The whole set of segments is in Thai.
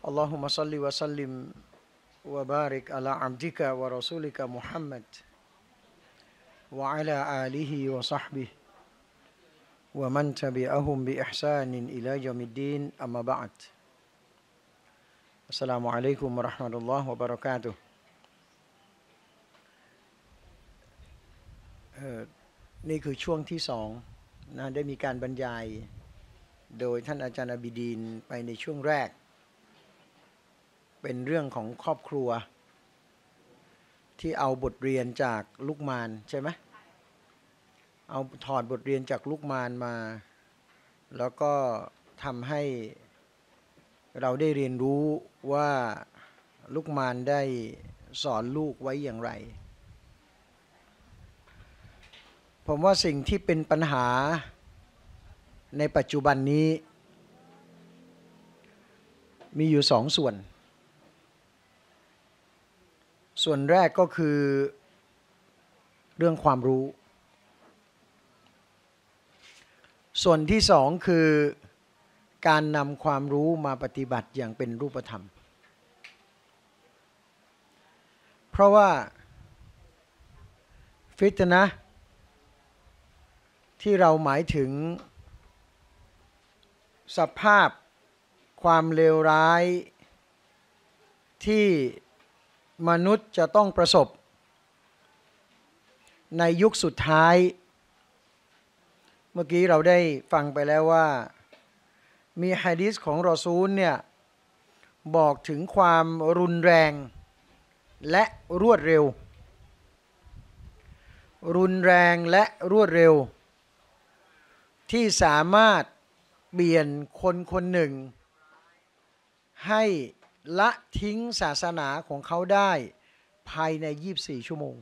اللهم صل وسلم وبارك على عبدك ورسولك محمد وعلى آله وصحبه ومن تبعهم بإحسان إلى يوم الدين أما بعد السلام عليكم ورحمة الله وبركاته นี่คือช่วงที่สองนะได้มีการบรรยายโดยท่านอาจารย์อบิดีนไปในช่วงแรกเป็นเรื่องของครอบครัว ที่เอาบทเรียนจากลูกมารใช่ไหมเอาถอดบทเรียนจากลูกมารมา แล้วก็ทำให้เราได้เรียนรู้ว่าลูกมารได้สอนลูกไว้อย่างไร ผมว่าสิ่งที่เป็นปัญหาในปัจจุบันนี้ มีอยู่สองส่วนส่วนแรกก็คือเรื่องความรู้ ส่วนที่สองคือการนำความรู้มาปฏิบัติอย่างเป็นรูปธรรม เพราะว่าฟิตนะที่เราหมายถึงสภาพความเลวร้ายที่มนุษย์จะต้องประสบ ในยุคสุดท้าย เมื่อกี้เราได้ฟังไปแล้วว่า มีฮะดิษของรอซูลเนี่ยบอกถึงความรุนแรงและรวดเร็ว รุนแรงและรวดเร็ว ที่สามารถเปลี่ยนคนคนหนึ่งให้ละทิ้งศาสนาของเขาได้ ภายใน24ชั่วโมง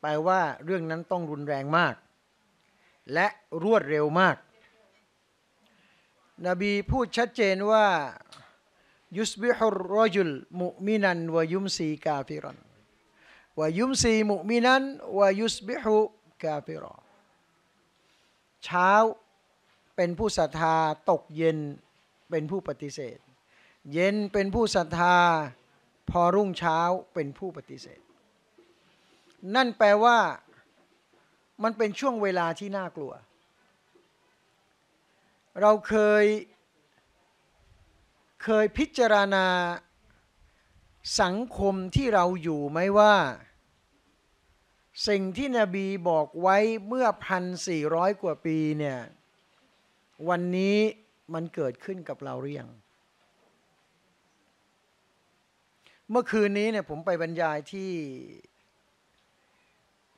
แปลว่าเรื่องนั้นต้องรุนแรงมาก และรวดเร็วมาก นบีพูดชัดเจนว่า ยุสบิฮุรรจุลมุมินันวยุมซีกาฟิรันวยุมซีมุมินันวยุสบิฮุกาฟิรอเช้าเป็นผู้ศรัทธา ตกเย็นเป็นผู้ปฏิเสธเย็นเป็นผู้ศรัทธาพอรุ่งเช้าเป็นผู้ปฏิเสธ นั่นแปลว่ามันเป็นช่วงเวลาที่น่ากลัว เราเคยเคยพิจารณาสังคมที่เราอยู่ไหมว่าสิ่งที่นบีบอกไว้เมื่อพันสี่ร้อยกว่าปีเนี่ยวันนี้มันเกิดขึ้นกับเราหรือยังเมื่อคืนนี้เนี่ยผมไปบรรยายที่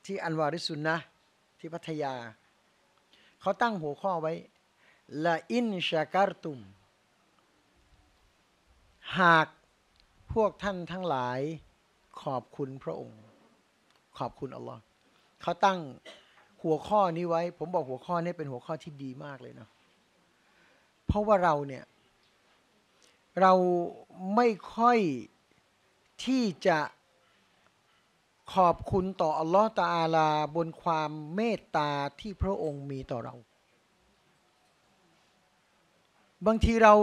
ที่อันวาริสุนนะ ที่พัทยา เขาตั้งหัวข้อไว้ละอินชาการตุม หากพวกท่านทั้งหลาย ขอบคุณพระองค์ ขอบคุณอัลลอฮ์เขาตั้งหัวข้อนี้ไว้ ผมบอกหัวข้อนี้เป็นหัวข้อที่ดีมากเลยเนาะเพราะว่าเราเนี่ย เราไม่ค่อยที่จะขอบคุณต่ออัลลอฮฺตาอาลาบนความเมตตาที่พระองค์มีต่อเรา บางทีเรา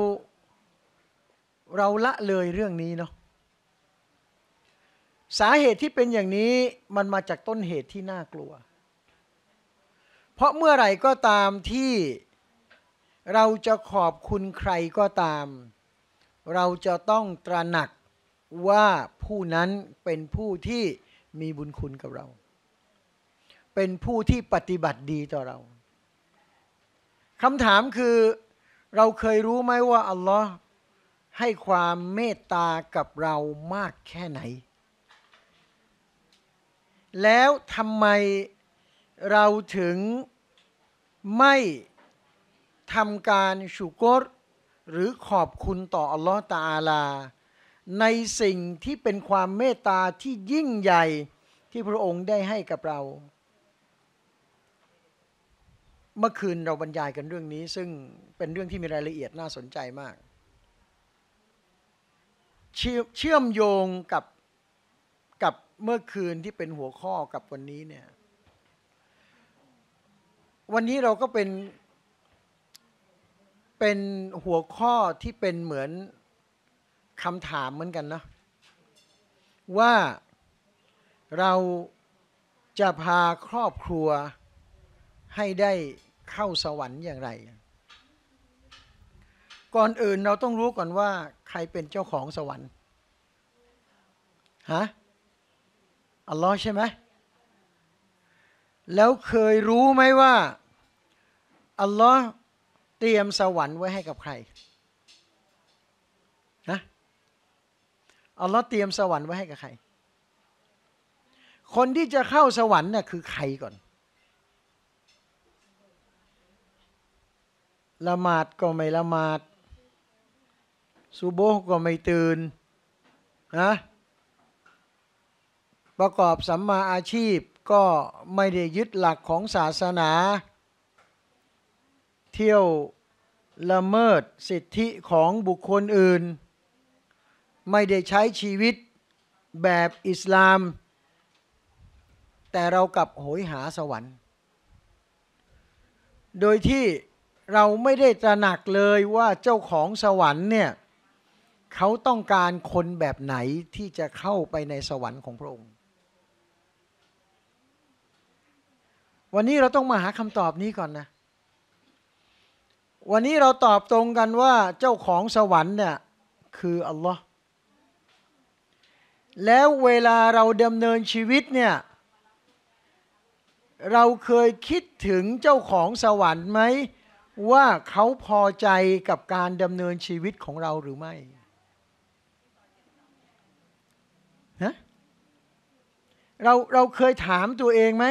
เราละเลยเรื่องนี้เนาะสาเหตุที่เป็นอย่างนี้มันมาจากต้นเหตุที่น่ากลัว เพราะเมื่อไหร่ก็ตามที่เราจะขอบคุณใครก็ตาม เราจะต้องตระหนักว่าผู้นั้นเป็นผู้ที่มีบุญคุณกับเรา เป็นผู้ที่ปฏิบัติดีต่อเราคำถามคือเราเคยรู้ไหมว่าอัลลอฮ์ให้ความเมตตากับเรามากแค่ไหน แล้วทำไมเราถึงไม่ทำการชุกรหรือขอบคุณต่ออัลลอฮ์ตาอาลาในสิ่งที่เป็นความเมตตาที่ยิ่งใหญ่ที่พระองค์ได้ให้กับเรา เมื่อคืนเราบรรยายกันเรื่องนี้ ซึ่งเป็นเรื่องที่มีรายละเอียดน่าสนใจมาก เชื่อมโยงกับกับ เมื่อคืนที่เป็นหัวข้อกับวันนี้เนี่ยวันนี้เราก็เป็นเป็นหัวข้อที่เป็นเหมือนคำถามเหมือนกันเนาะว่าเราจะพาครอบครัวให้ได้เข้าสวรรค์อย่างไร ก่อนอื่นเราต้องรู้ก่อนว่า ใครเป็นเจ้าของสวรรค์ฮะอัลลอฮ์ใช่ไหมแล้วเคยรู้ไหมว่าอัลลอฮ์เตรียมสวรรค์ไว้ให้กับใครอัลลอฮ์เตรียมสวรรค์ไว้ให้กับใคร คนที่จะเข้าสวรรค์น่ะคือใครก่อน ละหมาดก็ไม่ละหมาดสุโบก็ไม่ตื่นนะประกอบสัมมาอาชีพก็ไม่ได้ยึดหลักของศาสนา เที่ยวละเมิดสิทธิของบุคคลอื่นไม่ได้ใช้ชีวิตแบบอิสลาม แต่เรากลับโหยหาสวรรค์ โดยที่เราไม่ได้ตระหนักเลยว่าเจ้าของสวรรค์เนี่ยเขาต้องการคนแบบไหนที่จะเข้าไปในสวรรค์ของพระองค์ วันนี้เราต้องมาหาคำตอบนี้ก่อนนะ วันนี้เราตอบตรงกันว่าเจ้าของสวรรค์เนี่ย คืออัลลอฮ์แล้วเวลาเราดำเนินชีวิตเนี่ยเราเคยคิดถึงเจ้าของสวรรค์ไหมว่าเขาพอใจกับการดำเนินชีวิตของเราหรือไม่นะเราเราเคยถามตัวเองไหม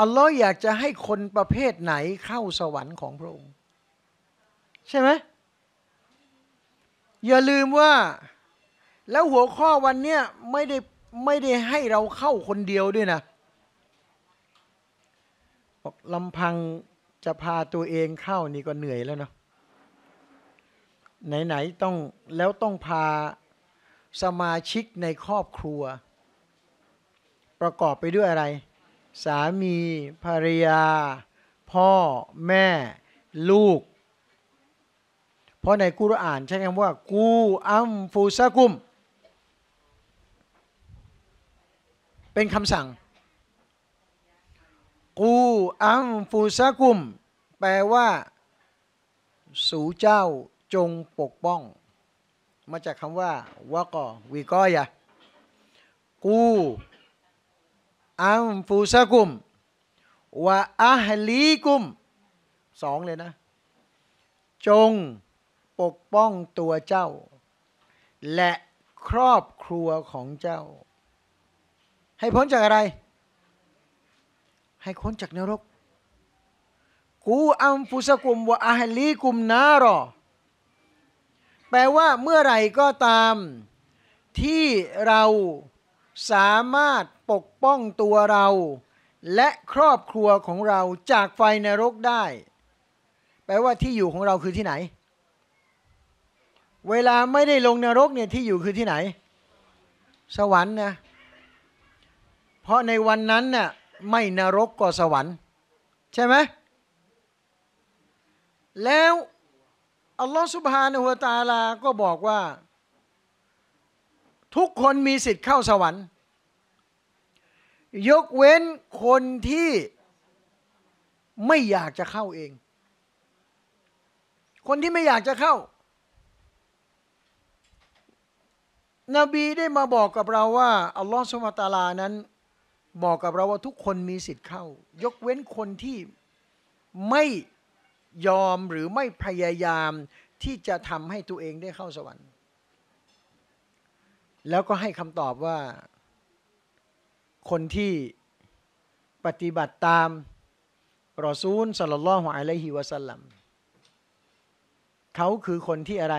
อัลลอฮ์อยากจะให้คนประเภทไหนเข้าสวรรค์ของพระองค์ใช่ไหมอย่าลืมว่าแล้วหัวข้อวันเนี้ยไม่ได้ไม่ได้ให้เราเข้าคนเดียวด้วยนะบอกลำพังจะพาตัวเองเข้านี่ก็เหนื่อยแล้วเนาะไหนๆต้องแล้วต้องพาสมาชิกในครอบครัว ประกอบไปด้วยอะไร สามีภรรยา พ่อแม่ ลูก เพราะในกุรอ่าน ใช้คำว่า กูอัมฟูซากุมเป็นคำสั่ง กูอัมฟูซากุม แปลว่า สู่เจ้า จงปกป้อง มาจากคำว่าวะกอวีกอยะกูอัมฟูซากุม วะอัฮลีกุมสองเลยนะ จงปกป้องตัวเจ้า และครอบครัวของเจ้าให้พ้นจากอะไร ให้พ้นจากนรก กูอัมฟุสกุมวะอาฮลีกุมนารอแปลว่าเมื่อไหร่ก็ตาม ที่เราสามารถปกป้องตัวเรา และครอบครัวของเราจากไฟนรกได้ แปลว่าที่อยู่ของเราคือที่ไหน เวลาไม่ได้ลงนรกเนี่ยที่อยู่คือที่ไหน สวรรค์นะพราะในวันนั้นน่ะไม่นรกก็สวรรค์ ใช่ไหมแล้วอัลลอฮฺสุบฮานะฮัวตาลาก็บอกว่า ทุกคนมีสิทธิ์เข้าสวรรค์ ยกเว้นคนที่ไม่อยากจะเข้าเอง คนที่ไม่อยากจะเข้านบีได้มาบอกกับเราว่าอัลลอฮฺสุบฮานะตาลานั้นบอกกับเราว่าทุกคนมีสิทธิ์เข้า ยกเว้นคนที่ไม่ยอมหรือไม่พยายาม ที่จะทำให้ตัวเองได้เข้าสวรรค์ แล้วก็ให้คำตอบว่า คนที่ปฏิบัติตามรอซูลสัลลัลลอฮุอะลัยฮิวะสัลลัม เขาคือคนที่อะไร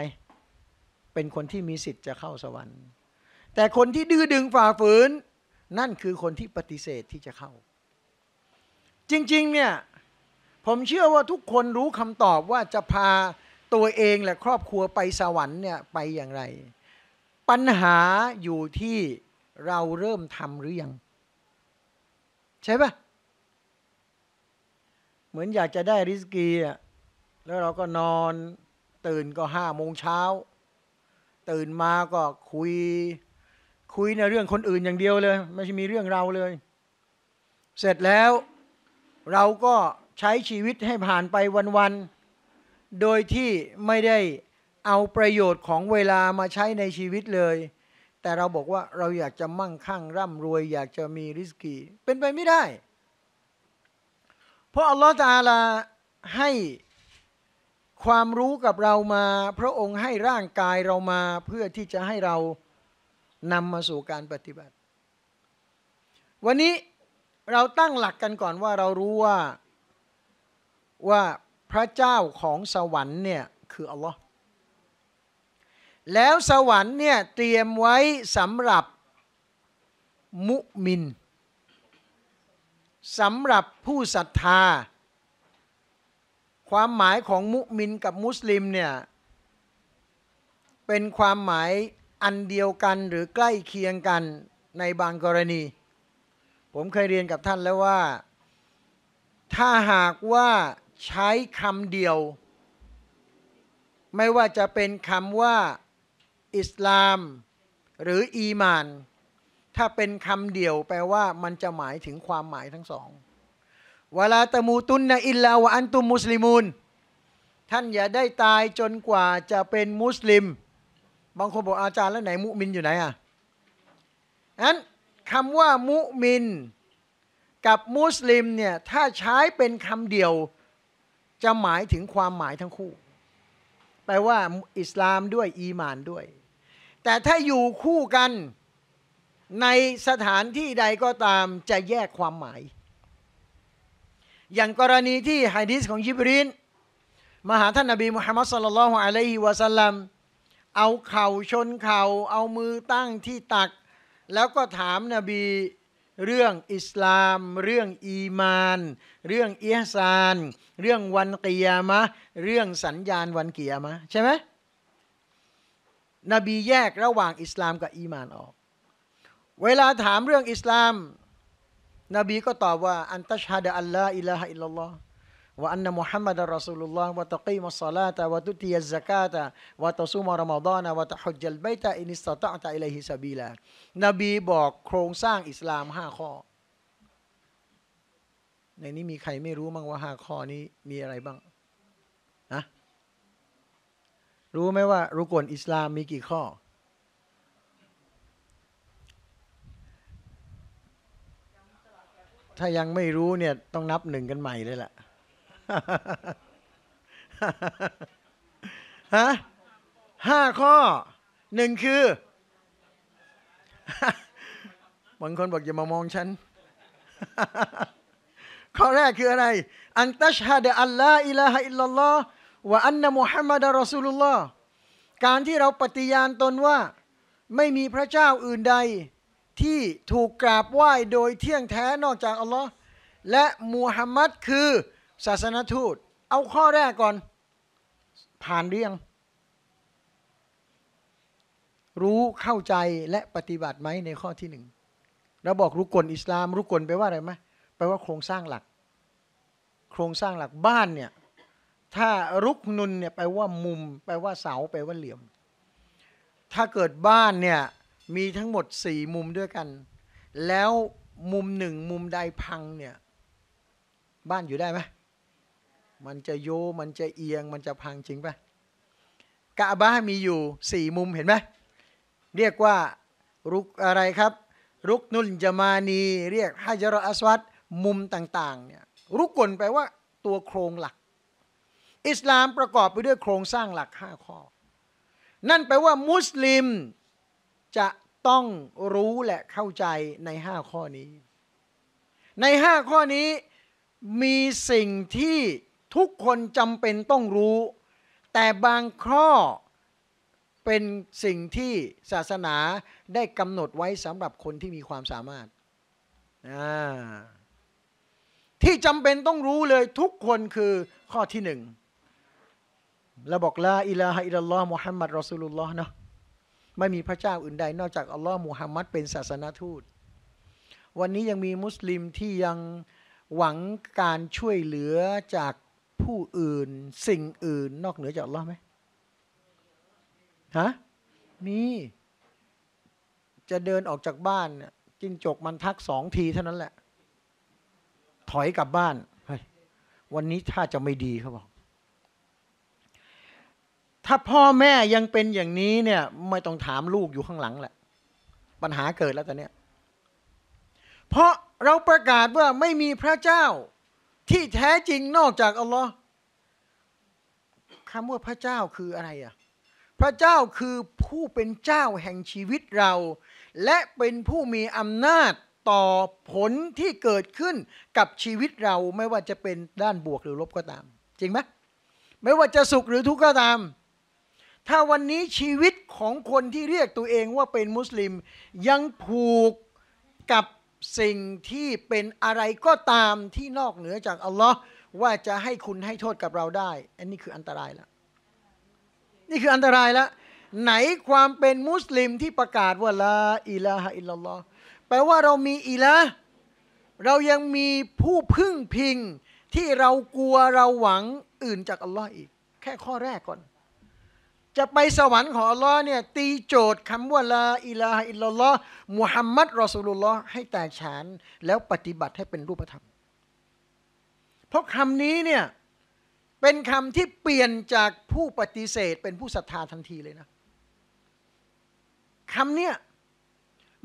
เป็นคนที่มีสิทธิ์จะเข้าสวรรค์ แต่คนที่ดื้อดึงฝ่าฝืนนั่นคือคนที่ปฏิเสธที่จะเข้า จริง ๆเนี่ย ผมเชื่อว่าทุกคนรู้คำตอบว่าจะพาตัวเองและครอบครัวไปสวรรค์เนี่ย ไปอย่างไร ปัญหาอยู่ที่เราเริ่มทำหรือยัง ใช่ปะเหมือนอยากจะได้ริสกีอ่ะแล้วเราก็นอน ตื่นก็ห้าโมงเช้า ตื่นมาก็คุยคุยในเรื่องคนอื่นอย่างเดียวเลย ไม่ใช่มีเรื่องเราเลย เสร็จแล้วเราก็ใช้ชีวิตให้ผ่านไปวันๆโดยที่ไม่ได้เอาประโยชน์ของเวลามาใช้ในชีวิตเลย แต่เราบอกว่าเราอยากจะมั่งคั่งร่ำรวย อยากจะมีริสกีเป็นไปไม่ได้ เพราะอัลลอฮฺตาลาให้ความรู้กับเรามา พระองค์ให้ร่างกายเรามาเพื่อที่จะให้เรานำมาสู่การปฏิบัติ วันนี้เราตั้งหลักกันก่อนว่าเรารู้ว่าว่าพระเจ้าของสวรรค์เนี่ยคืออัลลอฮ์แล้วสวรรค์เนี่ยเตรียมไว้สำหรับมุมินสำหรับผู้ศรัทธา ความหมายของมุมินกับมุสลิมเนี่ยเป็นความหมายอันเดียวกันหรือใกล้เคียงกันในบางกรณี ผมเคยเรียนกับท่านแล้วว่า ถ้าหากว่าใช้คำเดียว ไม่ว่าจะเป็นคำว่า อิสลาม หรืออีมาน ถ้าเป็นคำเดียว แปลว่า มันจะหมายถึงความหมายทั้งสองเวลาตะมูตุนนะอิลลาวะอันตุมมุสลิมูนท่านอย่าได้ตายจนกว่าจะเป็นมุสลิมบางคนบอกอาจารย์แล้วไหนมุมินอยู่ไหนอ่ะนั้นคำว่ามุมิน กับมุสลิมเนี่ยถ้าใช้เป็นคำเดียวจะหมายถึงความหมายทั้งคู่ แปลว่าอิสลามด้วยอีมานด้วย แต่ถ้าอยู่คู่กันในสถานที่ใดก็ตามจะแยกความหมาย อย่างกรณีที่ฮะดิษของยิบรินมาหาท่านนบีมุฮัมมัดสลลัลลอฮุอะลัยฮิวะสัลลัมเอาเข่าชนเข่าเอามือตั้งที่ตัก แล้วก็ถามนบี เรื่องอิสลาม เรื่องอีมาน เรื่องเอียซาน เรื่องวันกิยามะเรื่องสัญญาณวันกิยามะใช่ไหมนบีแยกระหว่างอิสลามกับอีมานออก เวลาถามเรื่องอิสลามนบีก็ตอบว่าอันตัชฮะดะอัลลอฮ์อิลลาฮ์อิลลอฮ์ว่าอันนมุฮัมมัดรอสูลุลลอฮ์วาตะกีมัสซาลาตะว่าตุติยัซกาตะว่าตะซุมะรอมฎอนะวาตะฮุจญัลบัยตะอินิสตะตะอิลัยฮิซะบีลานบีบอกโครงสร้างอิสลามห้าข้อในนี้มีใครไม่รู้มั้งว่าห้าข้อนี้ มีอะไรบ้างนะรู้ไหมว่ารุกนอิสลามมีกี่ข้อ ถ้ายังไม่รู้เนี่ยต้องนับหนึ่งกันใหม่เลยล่ะฮะห้าข้อ หนึ่งคือ บางคนบอกอย่ามามองฉัน ข้อแรกคืออะไร อันตัชฮะดอัลลาอิลาฮอิลลลลอฮ์วะอันนมุฮัมมัดรอสูลุลลอฮ์การที่เราปฏิญาณตนว่า ไม่มีพระเจ้าอื่นใด ที่ถูกกราบไหว้โดยเที่ยงแท้นอกจากอัลลอฮ์และมูฮัมมัดคือศาสนทูตเอาข้อแรกก่อน ผ่านเรียงรู้เข้าใจและปฏิบัติไหมในข้อที่หนึ่งเราบอกรุกลอิสลามรุกลแปลว่าอะไรไหมแปลว่าโครงสร้างหลัก โครงสร้างหลักบ้านเนี่ยถ้ารุกนุนเนี่ยแปลว่ามุมแปลว่าเสาแปลว่าเหลี่ยม ถ้าเกิดบ้านเนี่ยมีทั้งหมดสี่มุมด้วยกัน แล้วมุมหนึ่งมุมใดพังเนี่ยบ้านอยู่ได้ไหมมันจะโยมันจะเอียง มันจะพังจริงปะกะบ้ามีอยู่สี่มุมเห็นไหมเรียกว่ารุกอะไรครับรุกนุลจามานี เรียกฮะจรอสวัตมุมต่างๆเนี่ยรุกกลแปลว่าตัวโครงหลัก อิสลามประกอบไปด้วยโครงสร้างหลักห้าข้อ นั่นแปลว่ามุสลิมจะต้องรู้และเข้าใจในห้าข้อนี้ ในห้าข้อนี้มีสิ่งที่ทุกคนจำเป็นต้องรู้ แต่บางข้อเป็นสิ่งที่ศาสนาได้กำหนดไว้สำหรับคนที่มีความสามารถที่จำเป็นต้องรู้เลยทุกคนคือข้อที่หนึ่งเราบอกลาอิลาฮะอิลลอฮ์มุฮัมมัดรอสูลุลลอฮ์เนาะไม่มีพระเจ้าอื่นใด นอกจากอัลลอฮ์มุฮัมมัดเป็นศาสนาทูต วันนี้ยังมีมุสลิมที่ยังหวังการช่วยเหลือจากผู้อื่นสิ่งอื่นนอกเหนือจากลอไหมฮะมีจะเดินออกจากบ้านจิ้งจกมันทักสองทีเท่านั้นแหละ ถอยกลับบ้าน วันนี้ถ้าจะไม่ดีเขาบอก ถ้าพ่อแม่ยังเป็นอย่างนี้เนี่ย ไม่ต้องถามลูกอยู่ข้างหลังแหละ ปัญหาเกิดแล้วตอนนี้เพราะเราประกาศว่าไม่มีพระเจ้าที่แท้จริงนอกจากอัลลอฮ์คำว่าพระเจ้าคืออะไรอ่ะพระเจ้าคือผู้เป็นเจ้าแห่งชีวิตเรา และเป็นผู้มีอำนาจต่อผลที่เกิดขึ้นกับชีวิตเราไม่ว่าจะเป็นด้านบวกหรือลบก็ตาม จริงไหมไม่ว่าจะสุขหรือทุกข์ก็ตาม ถ้าวันนี้ชีวิตของคนที่เรียกตัวเองว่าเป็นมุสลิมยังผูกกับสิ่งที่เป็นอะไรก็ตามที่นอกเหนือจากอัลลอฮ์ว่าจะให้คุณให้โทษกับเราได้ อันนี้คืออันตรายแล้วนี่คืออันตรายแล้วไหนความเป็นมุสลิมที่ประกาศว่าละอิลาฮะอิลลัลลอฮ์แปลว่าเรามีอิละเรายังมีผู้พึ่งพิงที่เรากลัวเราหวังอื่นจากอัลลอฮ์อีกแค่ข้อแรกก่อนจะไปสวรรค์ของอัลลอฮ์เนี่ยตีโจทย์คำว่าลาอิลาอิลลอฮ์มุฮัมมัดรอสูลุลลอฮ์ให้ แตกฉานแล้วปฏิบัติให้เป็นรูปธรรมเพราะคำนี้เนี่ยเป็นคำที่เปลี่ยนจากผู้ปฏิเสธ เป็นผู้ศรัทธาทันทีเลยนะคำเนี่ย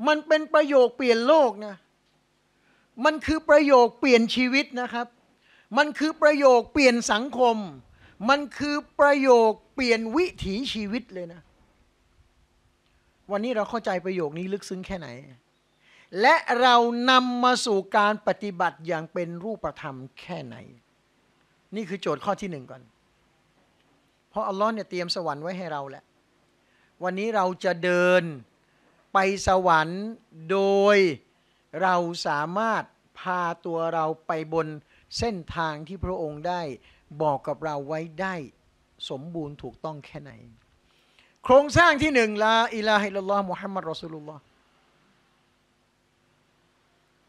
มันเป็นประโยคเปลี่ยนโลกนะมันคือประโยคเปลี่ยนชีวิตนะครับ มันคือประโยคเปลี่ยนสังคมมันคือประโยคเปลี่ยนวิถีชีวิตเลยนะ วันนี้เราเข้าใจประโยคนี้ลึกซึ้งแค่ไหน และเรานำมาสู่การปฏิบัติอย่างเป็นรูปธรรมแค่ไหน นี่คือโจทย์ข้อที่หนึ่งก่อน เพราะอัลลอฮ์เนี่ยเตรียมสวรรค์ไว้ให้เราแหละ วันนี้เราจะเดินไปสวรรค์โดยเราสามารถพาตัวเราไปบนเส้นทางที่พระองค์ได้บอกกับเราไว้ได้สมบูรณ์ถูกต้องแค่ไหน โครงสร้างที่หนึ่งลา อิลาฮิลลอฮ์มุฮัมมัดรอสุลลอฮ์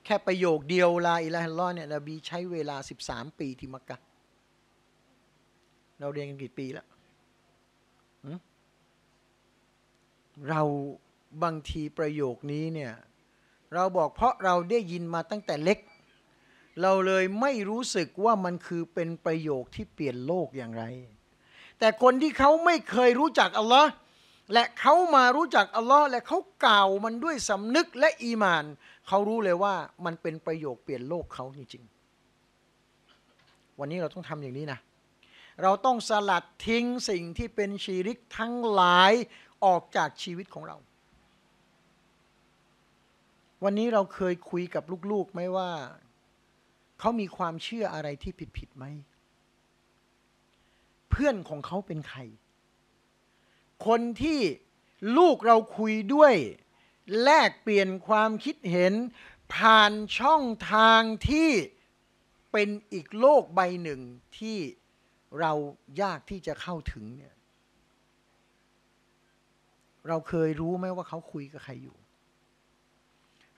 แค่ประโยคเดียว ลา อิลาฮิลลอฮ์เนี่ยนบีใช้เวลา 13 ปีที่มักกะเราเรียนกันกี่ปีแล้วเราบางทีประโยคนี้เนี่ย เราบอกเพราะเราได้ยินมาตั้งแต่เล็กเราเลยไม่รู้สึกว่ามันคือเป็นประโยคที่เปลี่ยนโลกอย่างไร แต่คนที่เขาไม่เคยรู้จักอัลลอฮ์และเขามารู้จักอัลลอฮ์และเขากล่าวมันด้วยสำนึกและอีมาน เขารู้เลยว่ามันเป็นประโยคเปลี่ยนโลกเขาจริงๆวันนี้เราต้องทำอย่างนี้นะ เราต้องสลัดทิ้งสิ่งที่เป็นชีริกทั้งหลายออกจากชีวิตของเรา วันนี้เราเคยคุยกับลูกๆไหมว่าเขามีความเชื่ออะไรที่ผิดผิดไหม เพื่อนของเขาเป็นใคร คนที่ลูกเราคุยด้วย แลกเปลี่ยนความคิดเห็น ผ่านช่องทางที่เป็นอีกโลกใบหนึ่งที่เรายากที่จะเข้าถึงเนี่ยเราเคยรู้ไหมว่าเขาคุยกับใครอยู่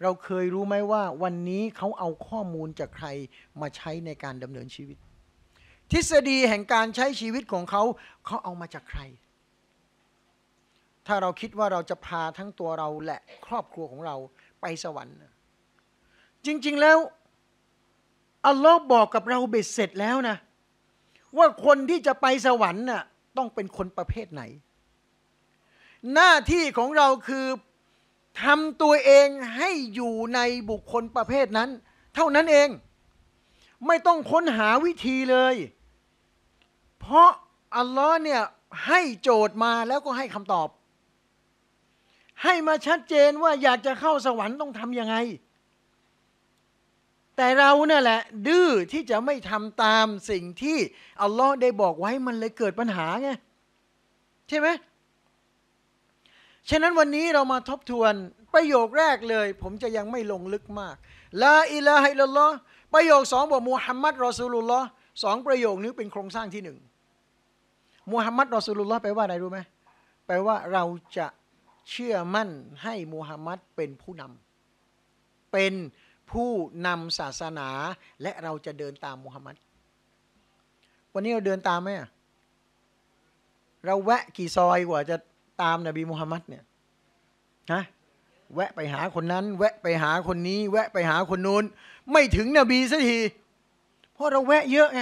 เราเคยรู้ไหมว่าวันนี้เขาเอาข้อมูลจากใครมาใช้ในการดำเนินชีวิต ทฤษฎีแห่งการใช้ชีวิตของเขา เขาเอามาจากใคร ถ้าเราคิดว่าเราจะพาทั้งตัวเรา และครอบครัวของเราไปสวรรค์ จริงๆแล้วอัลลอฮ์บอกกับเราเบ็ดเสร็จแล้วนะ ว่าคนที่จะไปสวรรค์น่ะต้องเป็นคนประเภทไหน หน้าที่ของเราคือทำตัวเองให้อยู่ในบุคคลประเภทนั้น เท่านั้นเอง ไม่ต้องค้นหาวิธีเลย เพราะอัลลอฮ์เนี่ย ให้โจทย์มาแล้วก็ให้คำตอบ ให้มาชัดเจนว่าอยากจะเข้าสวรรค์ต้องทำยังไง แต่เราเนี่ยแหละ ดื้อที่จะไม่ทำตามสิ่งที่อัลลอฮ์ได้บอกไว้มันเลยเกิดปัญหาไงใช่ไหมฉะนั้นวันนี้เรามาทบทวนประโยคแรกเลย ผมจะยังไม่ลงลึกมากลาอิละฮิลลอประโยคสองบอกมูฮัมมัดรอสูลุลลอสองประโยคนี้เป็นโครงสร้างที่หนึ่งมูฮัมมัดรอสูลุลลอแปลว่าอะไรรู้ไหมแปลว่าเราจะเชื่อมั่นให้มูฮัมมัดเป็นผู้นำเป็นผู้นำศาสนาและเราจะเดินตามมูฮัมมัดวันนี้เราเดินตามไหมเราแวะกี่ซอยกว่าจะตามนบีมุฮัมมัดเนี่ยนะแวะไปหาคนนั้น แวะไปหาคนนี้ แวะไปหาคนนู้นไม่ถึงนบีสักทีเพราะเราแวะเยอะไง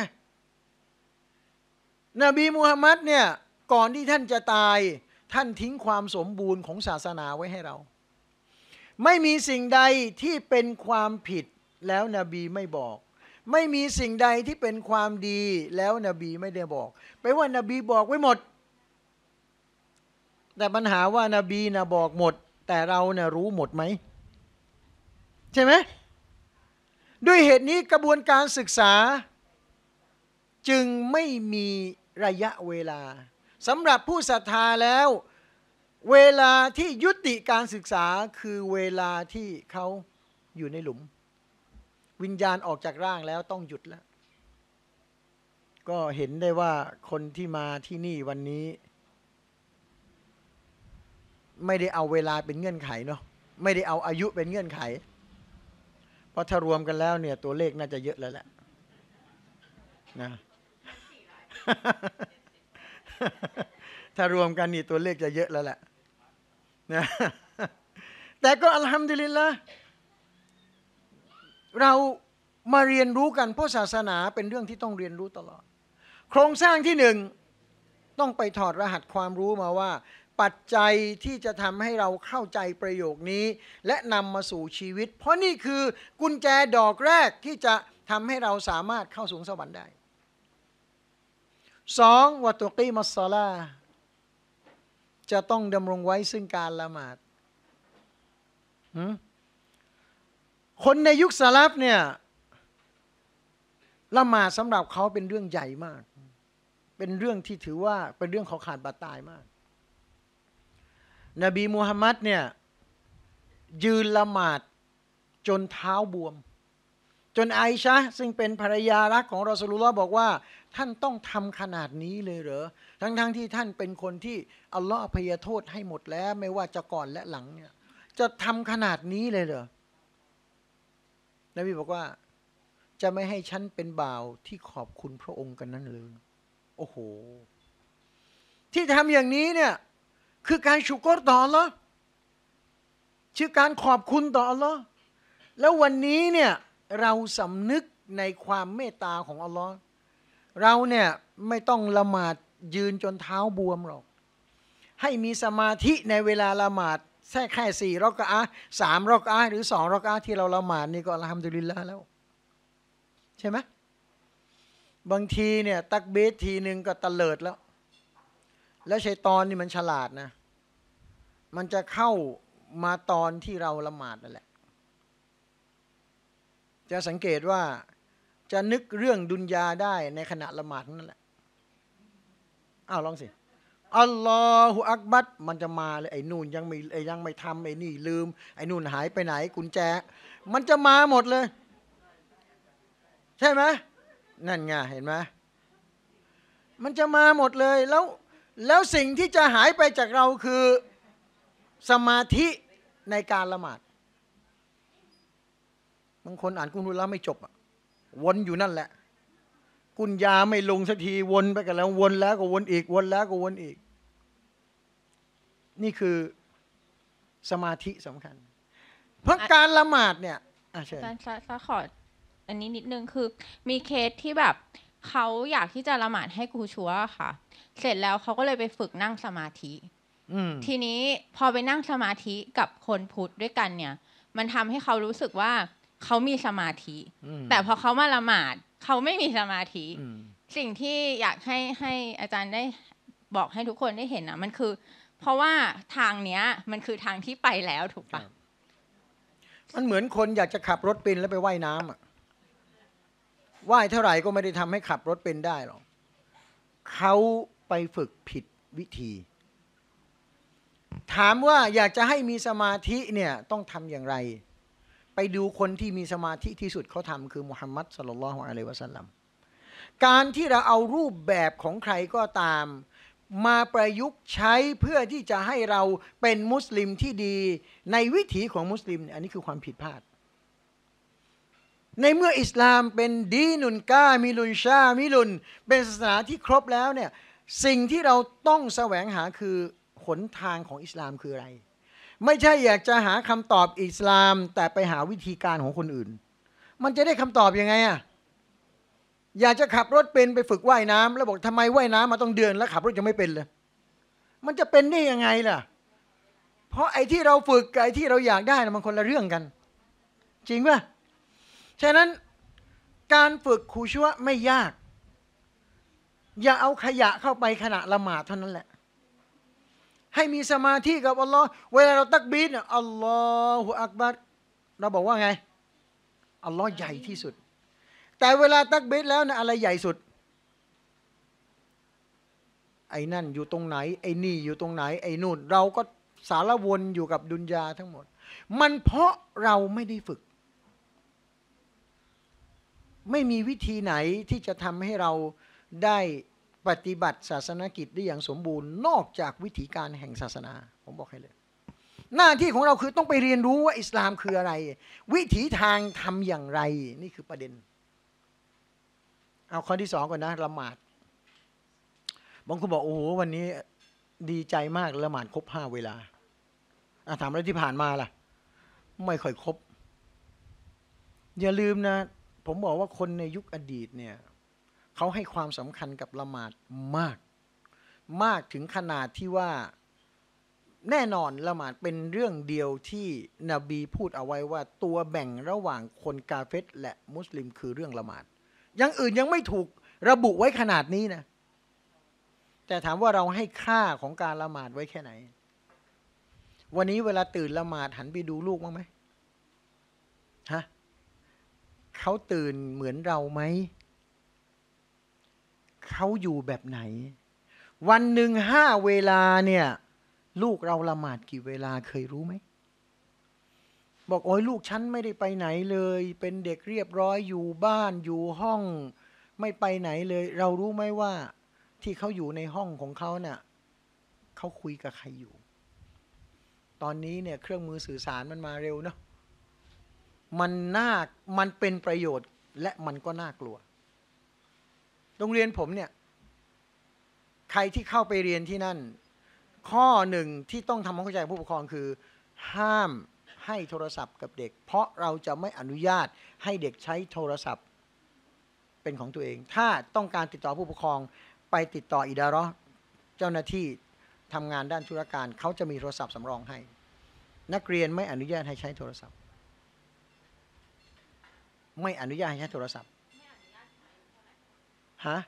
นบีมุฮัมมัดเนี่ยก่อนที่ท่านจะตายท่านทิ้งความสมบูรณ์ของศาสนาไว้ให้เรา ไม่มีสิ่งใดที่เป็นความผิดแล้วนบีไม่บอก ไม่มีสิ่งใดที่เป็นความดีแล้วนบีไม่ได้บอกแปลว่านบีบอกไว้หมดแต่ปัญหาว่านาบีนะบอกหมด แต่เราเนะ่ยรู้หมดไหม ใช่ไหม ด้วยเหตุนี้กระบวนการศึกษา จึงไม่มีระยะเวลาสำหรับผู้ศรัทธาแล้ว เวลาที่ยุติการศึกษาคือเวลาที่เขาอยู่ในหลุม วิญญาณออกจากร่างแล้วต้องหยุดแล้ว ก็เห็นได้ว่าคนที่มาที่นี่วันนี้ไม่ได้เอาเวลา เป็นเงื่อนไขเนาะไม่ได้เอาอายุเป็นเงื่อนไข เพราะถ้ารวมกันแล้วเนี่ยตัวเลขน่าจะเยอะแล้วแหละนะถ้ารวมกันนี่ตัวเลขจะเยอะแล้วแหละนะแต่ก็อัลฮัมดุลิลละเรามาเรียนรู้กันเพราะศาสนาเป็นเรื่องที่ต้องเรียนรู้ตลอดโครงสร้างที่หนึ่งต้องไปถอดรหัสความรู้มาว่าปัจจัยที่จะทำให้เราเข้าใจประโยคนี้ และนำมาสู่ชีวิต เพราะนี่คือกุญแจดอกแรกที่จะทำให้เราสามารถเข้าสูงสวรรค์ได้สองวัตุกีมัสซาลาจะต้องดำรงไว้ซึ่งการละหมาดคนในยุคสลับเนี่ยละหมาดสำหรับเขาเป็นเรื่องใหญ่มาก เป็นเรื่องที่ถือว่าเป็นเรื่องขอขาดบาตายมากนบีมูฮัมมัดเนี่ยยืนละหมาดจนเท้าบวม จนไอชะซึ่งเป็นภรรยารักของรอสลุลลอฮ์บอกว่า ท่านต้องทำขนาดนี้เลยเหรอ ทั้งๆทที่ท่านเป็นคนที่ อัลลอฮ์พยโทษให้หมดแล้ว ไม่ว่าจะก่อนและหลังเนี่ย จะทำขนาดนี้เลยเหรอนบีบอกว่า จะไม่ให้ฉันเป็นบ่าวที่ขอบคุณพระองค์กันนั้นเลย โอ้โห ที่ทำอย่างนี้เนี่ยคือการชุกรต่ออัลลอฮ์ชื่อการขอบคุณต่ออัลลอฮ์แล้ววันนี้เนี่ยเราสำนึกในความเมตตาของอัลลอฮ์เราเนี่ยไม่ต้องละหมาดยืนจนเท้าบวมหรอกให้มีสมาธิในเวลาละหมาดแค่แค่สี่รอกอะสามรอกอะหรือสองรอกอะที่เราละหมาด นี่ก็ละฮัมดุลิลล์แล้ว ใช่ไหมบางทีเนี่ยตักเบสทีหนึ่งก็ตะเลิดแล้ว แล้วชัยตอนนี่มันฉลาดนะมันจะเข้ามาตอนที่เราละหมาดนั่นแหละ จะสังเกตว่า จะนึกเรื่องดุนยาได้ในขณะละหมาดนั่นแหละ อ้าว ลองสิ อัลลอฮฺอักบัตมันจะมาเลยไอ้นู่นยังไม่ไอ้ยังไม่ทำไอ้นี่ ลืม ไอ้นู่นหายไปไหน กุญแจ มันจะมาหมดเลย ใช่ไหมนั่นไงเห็นไหมมันจะมาหมดเลย แล้ว แล้วสิ่งที่จะหายไปจากเราคือสมาธิในการละหมาดบางคนอ่านกุนุละไม่จบอะวนอยู่นั่นแหละ กุญยาไม่ลงสักทีวนไปกันแล้ว วนแล้วก็วนอีกวนแล้วก็วนอีก นี่คือสมาธิสำคัญ เพราะการละหมาดเนี่ยอาจารย์ซะขออันนี้นิดนึงคือ มีเคสที่แบบเขาอยากที่จะละหมาดให้กูชัวค่ะ เสร็จแล้วเขาก็เลยไปฝึกนั่งสมาธิทีนี้พอไปนั่งสมาธิกับคนพุทธด้วยกัน เนี่ย มันทำให้เขารู้สึกว่า เขามีสมาธิแต่พอเขามาละหมาด เขาไม่มีสมาธิสิ่งที่อยากให้ให้อาจารย์ได้บอกให้ทุกคนได้เห็นนะมันคือ เพราะว่าทางเนี้ยมันคือทางที่ไปแล้วถูกปะมันเหมือนคนอยากจะขับรถเป็นแล้วไปไว่ายน้ำอ่ะว่ายเท่าไหร่ก็ไม่ได้ทำให้ขับรถเป็นได้หรอกเขาไปฝึกผิดวิธีถามว่าอยากจะให้มีสมาธิเนี่ยต้องทำอย่างไร ไปดูคนที่มีสมาธิที่สุดเขาทำคือมุฮัมมัดสลลัลของอะลัยวะสัลลัมการที่เราเอารูปแบบของใครก็ตาม มาประยุกต์ใช้เพื่อที่จะให้เราเป็นมุสลิมที่ดีในวิถีของมุสลิมอันนี้คือความผิดพลาด ในเมื่ออิสลามเป็นดีนุนก้ามิลุนชามิลุนเป็นศาสนาที่ครบแล้วเนี่ยสิ่งที่เราต้องแสวงหาคือนทางของอิสลามคืออะไร ไม่ใช่อยากจะหาคำตอบอิสลาม แต่ไปหาวิธีการของคนอื่น มันจะได้คำตอบยังไงอ่ะอยากจะขับรถเป็นไปฝึกว่ายน้ำแล้วบอกทำไมว่ายน้ำมาต้องเดือนแล้วขับรถจะไม่เป็นเลย มันจะเป็นได้ยังไงล่ะ เพราะไอ้ที่เราฝึกกับไอ้ที่เราอยากได้นะมันคนละเรื่องกัน จริงป่ะฉะนั้นการฝึกคูชัวไม่ยาก อย่าเอาขยะเข้าไปขณะละหมาดเท่านั้นแหละให้มีสมาธิกับอัลลอฮ์เวลาเราตักบีดอัลลอฮฺอักบัรเราบอกว่าไงอัลลอฮ์ใหญ่ที่สุด แต่เวลา ตักบีดแล้วนะอะไรใหญ่สุดไอ้นั่นอยู่ตรงไหน ไอ้นี่อยู่ตรงไหน ไอ้นู่นเราก็สารวนอยู่กับดุนยาทั้งหมด มันเพราะเราไม่ได้ฝึก ไม่มีวิธีไหนที่จะทำให้เราได้ปฏิบัติศาสนกิจได้อย่างสมบูรณ์นอกจากวิถีการแห่งศาสนา ผมบอกให้เลย หน้าที่ของเราคือต้องไปเรียนรู้ว่าอิสลามคืออะไร วิถีทางทำอย่างไรนี่คือประเด็นเอาข้อที่สองก่อนนะละหมาดบางคนบอกโอ้โหวันนี้ดีใจมากละหมาดครบห้าเวลาถามอะไรที่ผ่านมาล่ะ ไม่ค่อยครบอย่าลืมนะ ผมบอกว่าคนในยุคอดีตเนี่ยเขาให้ความสำคัญกับละหมาดมาก มากถึงขนาดที่ว่าแน่นอนละหมาดเป็นเรื่องเดียวที่นบีพูดเอาไว้ว่าตัวแบ่งระหว่างคนกาเฟตและมุสลิมคือเรื่องละหมาดยังอื่นยังไม่ถูกระบุไว้ขนาดนี้นะ แต่ถามว่าเราให้ค่าของการละหมาดไว้แค่ไหน วันนี้เวลาตื่นละหมาดหันไปดูลูกบ้างไหมฮะเขาตื่นเหมือนเราไหมเขาอยู่แบบไหน วันหนึ่งห้าเวลาเนี่ยลูกเราละหมาดกี่เวลาเคยรู้ไหมบอกโอ้ยลูกฉันไม่ได้ไปไหนเลย เป็นเด็กเรียบร้อย อยู่บ้านอยู่ห้อง ไม่ไปไหนเลย เรารู้ไหมว่าที่เขาอยู่ในห้องของเขาเนะ่ะเขาคุยกับใครอยู่ ตอนนี้เนี่ยเครื่องมือสื่อสารมันมาเร็วเนาะมันน่ามันเป็นประโยชน์และมันก็น่ากลัวโรงเรียนผมเนี่ยใครที่เข้าไปเรียนที่นั่น ข้อหนึ่งที่ต้องทำความเข้าใจผู้ปกครองคือ ห้ามให้โทรศัพท์กับเด็ก เพราะเราจะไม่อนุญาตให้เด็กใช้โทรศัพท์เป็นของตัวเอง ถ้าต้องการติดต่อผู้ปกครองไปติดต่ออิดาร์เจ้าหน้าที่ทำงานด้านธุรการเขาจะมีโทรศัพท์สำรองให้ นักเรียนไม่อนุญาตให้ใช้โทรศัพท์ ไม่อนุญาตให้ใช้โทรศัพท์ฮะ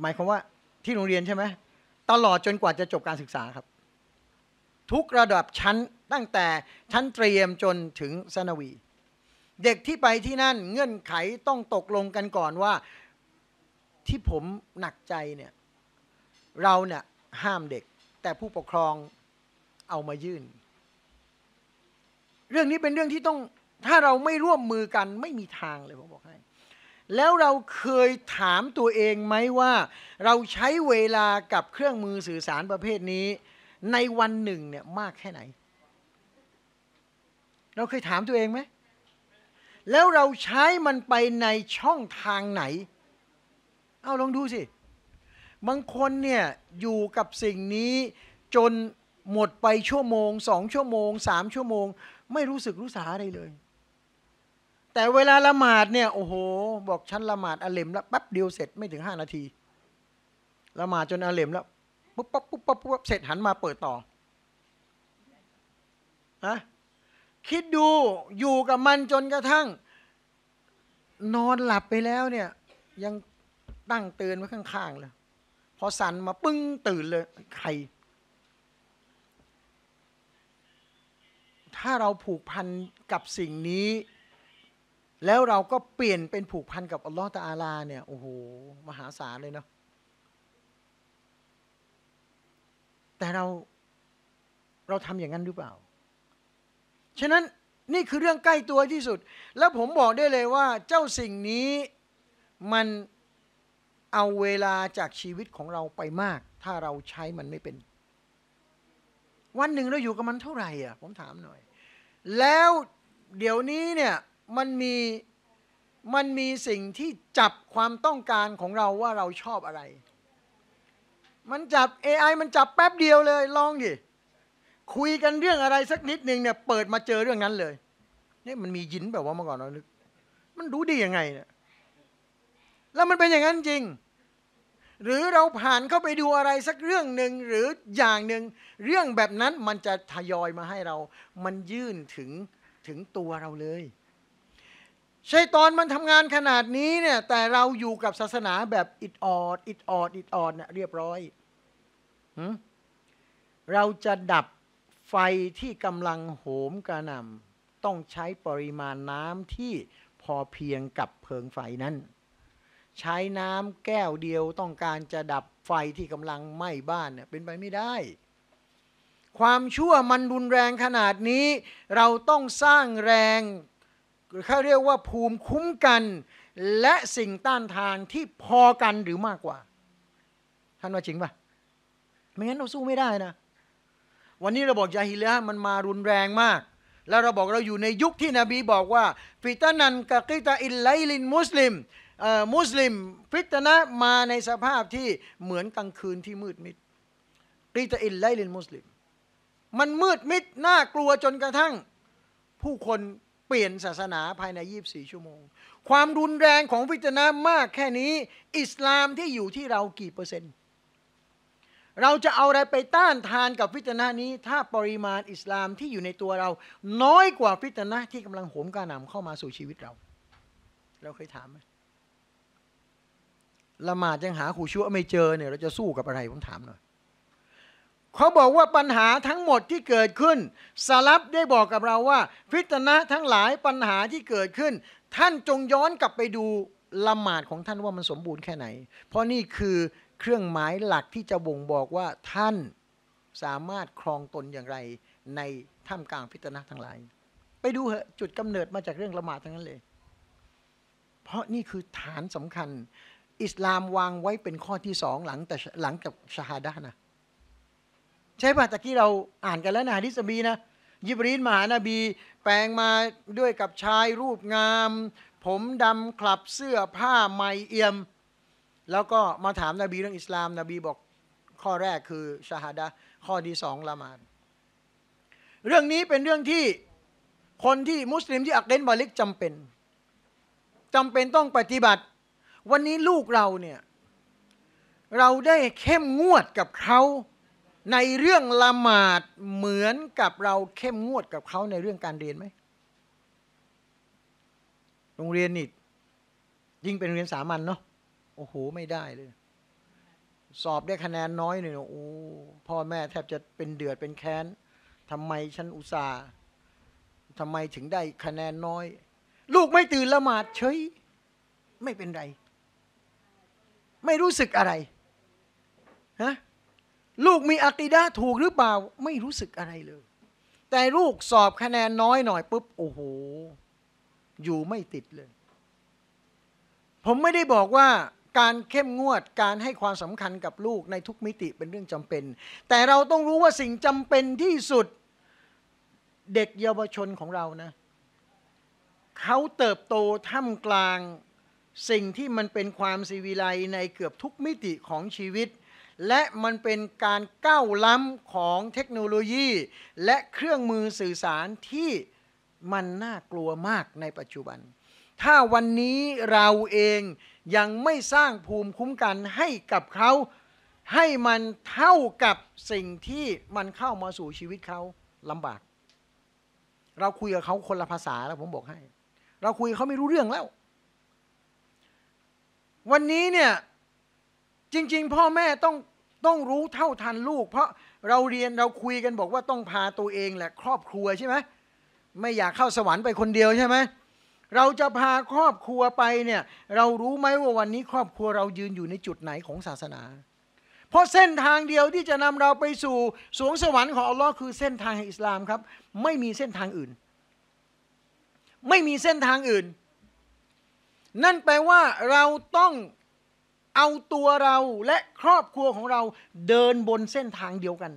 หมายความว่าที่โรงเรียนใช่ไหมตลอดจนกว่าจะจบการศึกษาครับ ทุกระดับชั้นตั้งแต่ชั้นเตรียมจนถึงสนวี เด็กที่ไปที่นั่นเงื่อนไขต้องตกลงกันก่อนว่า ที่ผมหนักใจเนี่ย เราเนี่ยห้ามเด็ก แต่ผู้ปกครองเอามายื่น เรื่องนี้เป็นเรื่องที่ต้องถ้าเราไม่ร่วมมือกันไม่มีทางเลยผมบอกให้แล้วเราเคยถามตัวเองไหมว่า เราใช้เวลากับเครื่องมือสื่อสารประเภทนี้ ในวันหนึ่งเนี่ย มากแค่ไหน เราเคยถามตัวเองไหม แล้วเราใช้มันไปในช่องทางไหน เอาลองดูสิ บางคนเนี่ยอยู่กับสิ่งนี้จนหมดไปชั่วโมงสองชั่วโมงสามชั่วโมงไม่รู้สึกรู้สาอะไรเลยแต่เวลาละหมาดเนี่ย โอ้โห บอกฉันละหมาดอาเลมแล้วปั๊บเดียวเสร็จไม่ถึงห้านาที ละหมาดจนอาเลมแล้วปุ๊บปั๊บปุ๊บปั๊บปุ๊บ เสร็จหันมาเปิดต่อนะคิดดูอยู่กับมันจนกระทั่ง นอนหลับไปแล้วเนี่ย ยังตั้งเตือนไว้ข้างๆเลยพอสั่นมาปึ้งตื่นเลย ใคร ถ้าเราผูกพันกับสิ่งนี้แล้วเราก็เปลี่ยนเป็นผูกพันกับอัลลอฮฺตาลาเนี่ย โอ้โห มหาศาลเลยเนาะแต่เราเราทำอย่างนั้นหรือเปล่า ฉะนั้นนี่คือเรื่องใกล้ตัวที่สุด แล้วผมบอกได้เลยว่า เจ้าสิ่งนี้มันเอาเวลาจากชีวิตของเราไปมาก ถ้าเราใช้มันไม่เป็น วันหนึ่งเราอยู่กับมันเท่าไหร่อ่ะผมถามหน่อย แล้วเดี๋ยวนี้เนี่ยมันมี มันมีสิ่งที่จับความต้องการของเราว่าเราชอบอะไร มันจับ AI มันจับแป๊บเดียวเลย ลองดิ คุยกันเรื่องอะไรสักนิดหนึ่งเนี่ย เปิดมาเจอเรื่องนั้นเลย นี่มันมียินแบบว่าเมื่อก่อนเรานึกมันรู้ดียังไงเนี่ย แล้วมันเป็นอย่างนั้นจริง หรือเราผ่านเข้าไปดูอะไรสักเรื่องหนึ่งหรืออย่างหนึ่ง เรื่องแบบนั้นมันจะทยอยมาให้เรา มันยื่นถึงถึงตัวเราเลยชัยตอนมันทำงานขนาดนี้เนี่ย แต่เราอยู่กับศาสนาแบบอิดออดอิดออดอิดออดเนี่ยเรียบร้อย เราจะดับไฟที่กำลังโหมกระหน่ำต้องใช้ปริมาณน้ำที่พอเพียงกับเพลิงไฟนั้น ใช้น้ำแก้วเดียวต้องการจะดับไฟที่กำลังไหม้บ้านเนี่ยเป็นไปไม่ได้ ความชั่วมันรุนแรงขนาดนี้ เราต้องสร้างแรงือเขาเรียกว่าภูมิคุ้มกัน และสิ่งต้านทานที่พอกันหรือมากกว่าท่านว่าจริงปะไม่งั้นเราสู้ไม่ได้นะ วันนี้เราบอกยาฮิเละมันมารุนแรงมาก แล้วเราบอกเราอยู่ในยุคที่นบีบอกว่าฟิตนันกะกิตาอินไลลินมุสลิมมุสลิมฟิตนะมาในสภาพที่เหมือนกลางคืนที่มืดมิดกิตาอินไลลินมุสลิมมันมืดมิดน่ากลัวจนกระทั่งผู้คนเปลี่ยนศาสนาภายใน24 ชั่วโมง ความรุนแรงของฟิตนามากแค่นี้อิสลามที่อยู่ที่เรากี่เปอร์เซ็นต์เราจะเอาอะไรไปต้านทานกับฟิตนานี้ ถ้าปริมาณอิสลามที่อยู่ในตัวเรา น้อยกว่าฟิตนาที่กำลังโหมกระหน่ำเข้ามาสู่ชีวิตเรา เราเคยถามไหมละหมาดยังหาขู่ชั่วไม่เจอเนี่ยเราจะสู้กับอะไรผมถามหน่อยเขาบอกว่าปัญหาทั้งหมดที่เกิดขึ้นสลับได้บอกกับเราว่าฟิตนะทั้งหลายปัญหาที่เกิดขึ้น ท่านจงย้อนกลับไปดูละหมาดของท่านว่ามันสมบูรณ์แค่ไหน เพราะนี่คือเครื่องหมายหลักที่จะบ่งบอกว่าท่านสามารถครองตนอย่างไรในท่ามกลางพิจนะทั้งหลาย ไปดูเหอะจุดกำเนิดมาจากเรื่องละหมาดทั้งนั้นเลยเพราะนี่คือฐานสำคัญ อิสลามวางไว้เป็นข้อที่สองหลังแต่หลังจากชาฮาดะนะใช่ป่ะตะกี้เราอ่านกันแล้วนะฮะดิสบีนะยิบรีนมหานบี แปลงมาด้วยกับชายรูปงาม ผมดำคลับเสื้อผ้าไมเอี่ยม แล้วก็มาถามนาบีเรื่องอิสลามนาบีบอกข้อแรกคือชาฮาดะข้อที่สองละหมาดเรื่องนี้เป็นเรื่องที่คนที่มุสลิมที่อักเดนบาลิกจำเป็นจำเป็นต้องปฏิบัติ วันนี้ลูกเราเนี่ย เราได้เข้มงวดกับเขาในเรื่องละหมาดเหมือนกับเราเข้มงวดกับเขาในเรื่องการเรียนไหมโรงเรียนนี่ยิ่งเป็นเรียนสามัญเนาะโอ้โหไม่ได้เลย สอบได้คะแนนน้อยหนึ่งโอ้พ่อแม่แทบจะเป็นเดือดเป็นแค้นทำไมฉันอุตส่าห์ทำไมถึงได้คะแนนน้อย ลูกไม่ตื่นละหมาดเฉย ไม่เป็นไร ไม่รู้สึกอะไร ฮะลูกมีอักิดาถูกหรือเปล่าไม่รู้สึกอะไรเลย แต่ลูกสอบคะแนนน้อยหน่อยปุ๊บโอ้โหอยู่ไม่ติดเลย ผมไม่ได้บอกว่าการเข้มงวดการให้ความสำคัญกับลูกในทุกมิติเป็นเรื่องจำเป็น แต่เราต้องรู้ว่าสิ่งจำเป็นที่สุดเด็กเยาวชนของเรานะเขาเติบโตท่ามกลางสิ่งที่มันเป็นความสีวิไลในเกือบทุกมิติของชีวิตและมันเป็นการก้าวล้ำของเทคโนโลยีและเครื่องมือสื่อสารที่มันน่ากลัวมากในปัจจุบัน ถ้าวันนี้เราเองยังไม่สร้างภูมิคุ้มกันให้กับเขาให้มันเท่ากับสิ่งที่มันเข้ามาสู่ชีวิตเขาลำบาก เราคุยกับเขาคนละภาษาแล้วผมบอกให้ เราคุยเขาไม่รู้เรื่องแล้ว วันนี้เนี่ย จริง ๆ พ่อแม่ต้องต้องรู้เท่าทันลูก เพราะเราเรียนเราคุยกันบอกว่าต้องพาตัวเองแหละครอบครัวใช่ไหมไม่อยากเข้าสวรรค์ไปคนเดียวใช่ไหมเราจะพาครอบครัวไปเนี่ยเรารู้ไหมว่าวันนี้ ครอบครัวเรายืนอยู่ในจุดไหนของศาสนา เพราะเส้นทางเดียวที่จะนำเราไปสู่ สวงสวรรค์ของอัลลอฮ์คือเส้นทางแห่งอิสลามครับ ไม่มีเส้นทางอื่น ไม่มีเส้นทางอื่น นั่นแปลว่าเราต้องเอาตัวเราและครอบครัวของเราเดินบนเส้นทางเดียวกัน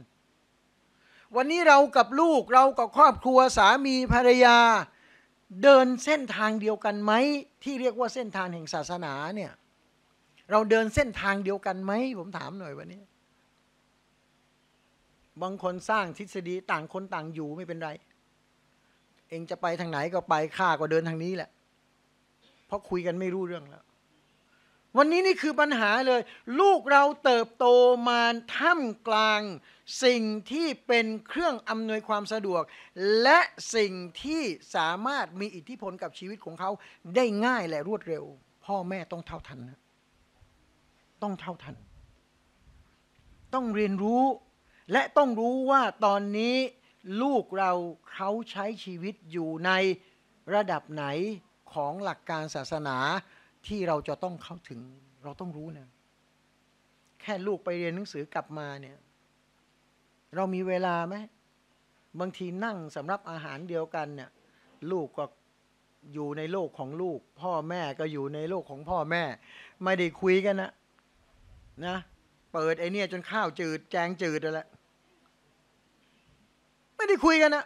วันนี้เรากับลูกเรากับครอบครัวสามีภรรยา เดินเส้นทางเดียวกันไหมที่เรียกว่าเส้นทางแห่งศาสนาเนี่ย เราเดินเส้นทางเดียวกันไหม ผมถามหน่อยวันนี้ บางคนสร้างทฤษฎีต่างคนต่างอยู่ไม่เป็นไร เองจะไปทางไหนก็ไปข้าก็เดินทางนี้แหละ เพราะคุยกันไม่รู้เรื่องแล้ววันนี้นี่คือปัญหาเลย ลูกเราเติบโตมาท่ามกลาง สิ่งที่เป็นเครื่องอำนวยความสะดวก และสิ่งที่สามารถมีอิทธิพลกับชีวิตของเขาได้ง่ายและรวดเร็ว พ่อแม่ต้องเท่าทันนะต้องเท่าทัน ต้องเรียนรู้และต้องรู้ว่าตอนนี้ลูกเราเขาใช้ชีวิตอยู่ในระดับไหนของหลักการศาสนาที่เราจะต้องเข้าถึง เราต้องรู้นะแค่ลูกไปเรียนหนังสือกลับมาเนี่ย เรามีเวลาไหมบางทีนั่งสำรับอาหารเดียวกัน เนี่ย ลูกก็อยู่ในโลกของลูก พ่อแม่ก็อยู่ในโลกของพ่อแม่ ไม่ได้คุยกันนะนะเปิดไอเนี่ย จนข้าวจืด แจงจืดแล้วไม่ได้คุยกันนะ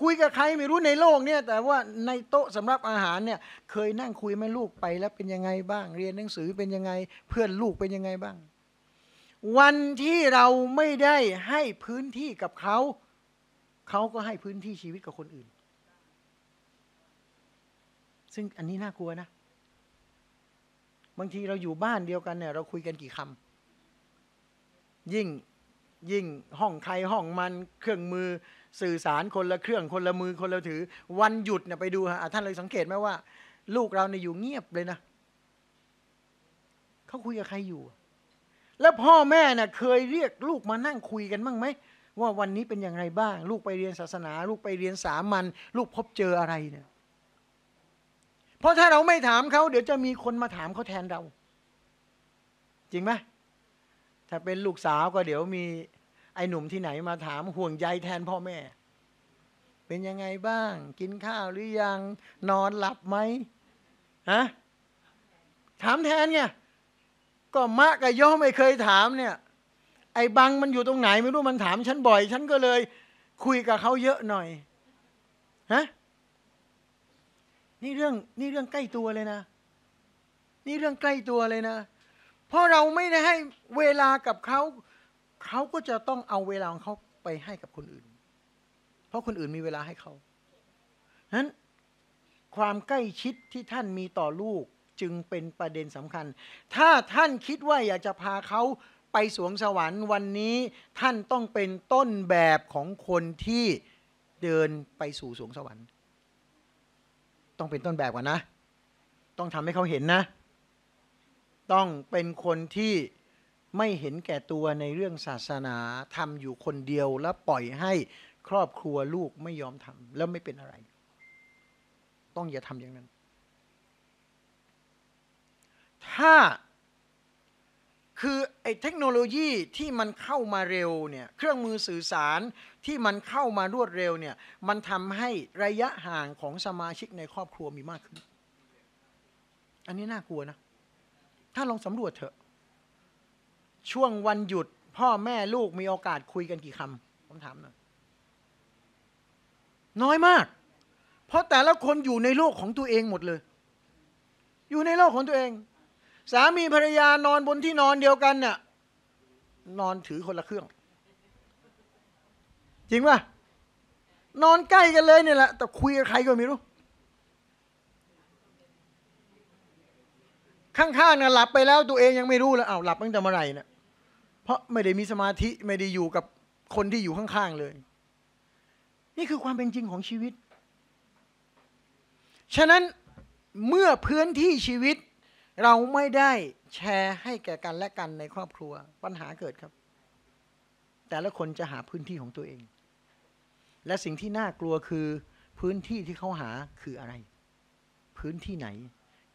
คุยกับใครไม่รู้ในโลกเนี่ยแต่ว่าในโต๊ะสำหรับอาหารเนี่ยเคยนั่งคุยแม่ลูกไปแล้วเป็นยังไงบ้าง เรียนหนังสือเป็นยังไง เพื่อนลูกเป็นยังไงบ้าง วันที่เราไม่ได้ให้พื้นที่กับเขาเขาก็ให้พื้นที่ชีวิตกับคนอื่น ซึ่งอันนี้น่ากลัวนะ บางทีเราอยู่บ้านเดียวกันเนี่ยเราคุยกันกี่คำยิ่งยิ่งห้องใครห้องมัน เครื่องมือสื่อสารคนละเครื่องคนละมือคนละถือ วันหยุดเนี่ยไปดู ฮะ ท่านเลยสังเกตไหมว่า ลูกเราเนี่ยอยู่เงียบเลยนะเขาคุยกับใครอยู่ แล้วพ่อแม่เนี่ยเคยเรียกลูกมานั่งคุยกันบ้างไหม ว่าวันนี้เป็นอย่างไรบ้าง ลูกไปเรียนศาสนา ลูกไปเรียนสามัญลูกพบเจออะไรเนี่ยเพราะถ้าเราไม่ถามเขา เดี๋ยวจะมีคนมาถามเขาแทนเรา จริงไหมถ้าเป็นลูกสาวก็เดี๋ยวมีไอ้หนุ่มที่ไหนมาถามห่วงใยแทนพ่อแม่ เป็นยังไงบ้าง กินข้าวหรือยังนอนหลับไหมฮะถามแทนไงก็มะกับย่อไม่เคยถามเนี่ย ไอ้บังมันอยู่ตรงไหน ไม่รู้มันถาม ฉันบ่อยฉันก็เลย คุยกับเขาเยอะหน่อยฮะนี่เรื่องนี่เรื่องใกล้ตัวเลยนะ นี่เรื่องใกล้ตัวเลยนะเพราะเราไม่ได้ให้เวลากับเขาเขาก็จะต้องเอาเวลา ของเขาไปให้กับคนอื่น เพราะคนอื่นมีเวลาให้เขานั้นความใกล้ชิดที่ท่านมีต่อลูกจึงเป็นประเด็นสำคัญ ถ้าท่านคิดว่าอยากจะพาเขาไปสวงสวรรค์วันนี้ ท่านต้องเป็นต้นแบบของคนที่เดินไปสู่สวงสวรรค์ ต้องเป็นต้นแบบก่อนนะ ต้องทำให้เขาเห็นนะ ต้องเป็นคนที่ไม่เห็นแก่ตัวในเรื่องศาสนา ทำอยู่คนเดียวแล้วปล่อยให้ครอบครัวลูกไม่ยอมทำ แล้วไม่เป็นอะไร ต้องอย่าทำอย่างนั้น ถ้าคือไอ้เทคโนโลยีที่มันเข้ามาเร็วเนี่ยเครื่องมือสื่อสารที่มันเข้ามารวดเร็วเนี่ยมันทำให้ระยะห่างของสมาชิกในครอบครัวมีมากขึ้น อันนี้น่ากลัวนะ ถ้าลองสำรวจเถอะช่วงวันหยุดพ่อแม่ลูกมีโอกาสคุยกันกี่คำ ผมถามหน่อยน้อยมาก เพราะแต่ละคนอยู่ในโลกของตัวเองหมดเลย อยู่ในโลกของตัวเอง สามีภรรยานอนบนที่นอนเดียวกันเนี่ยนอนถือคนละเครื่อง จริงป่ะนอนใกล้กันเลยเนี่ยแหละแต่คุยกับใครก็ไม่รู้ข้างๆน่ะหลับไปแล้วตัวเองยังไม่รู้แล้วอ้าวหลับตั้งแต่เมื่อไหร่เนี่ยราะไม่ได้มีสมาธิไม่ได้อยู่กับคนที่อยู่ข้างๆเลย นี่คือความเป็นจริงของชีวิต ฉะนั้นเมื่อพื้นที่ชีวิต เราไม่ได้แชร์ให้แก่กันและกันในครอบครัวปัญหาเกิดครับ แต่ละคนจะหาพื้นที่ของตัวเอง และสิ่งที่น่ากลัวคือพื้นที่ที่เขาหาคืออะไร พื้นที่ไหน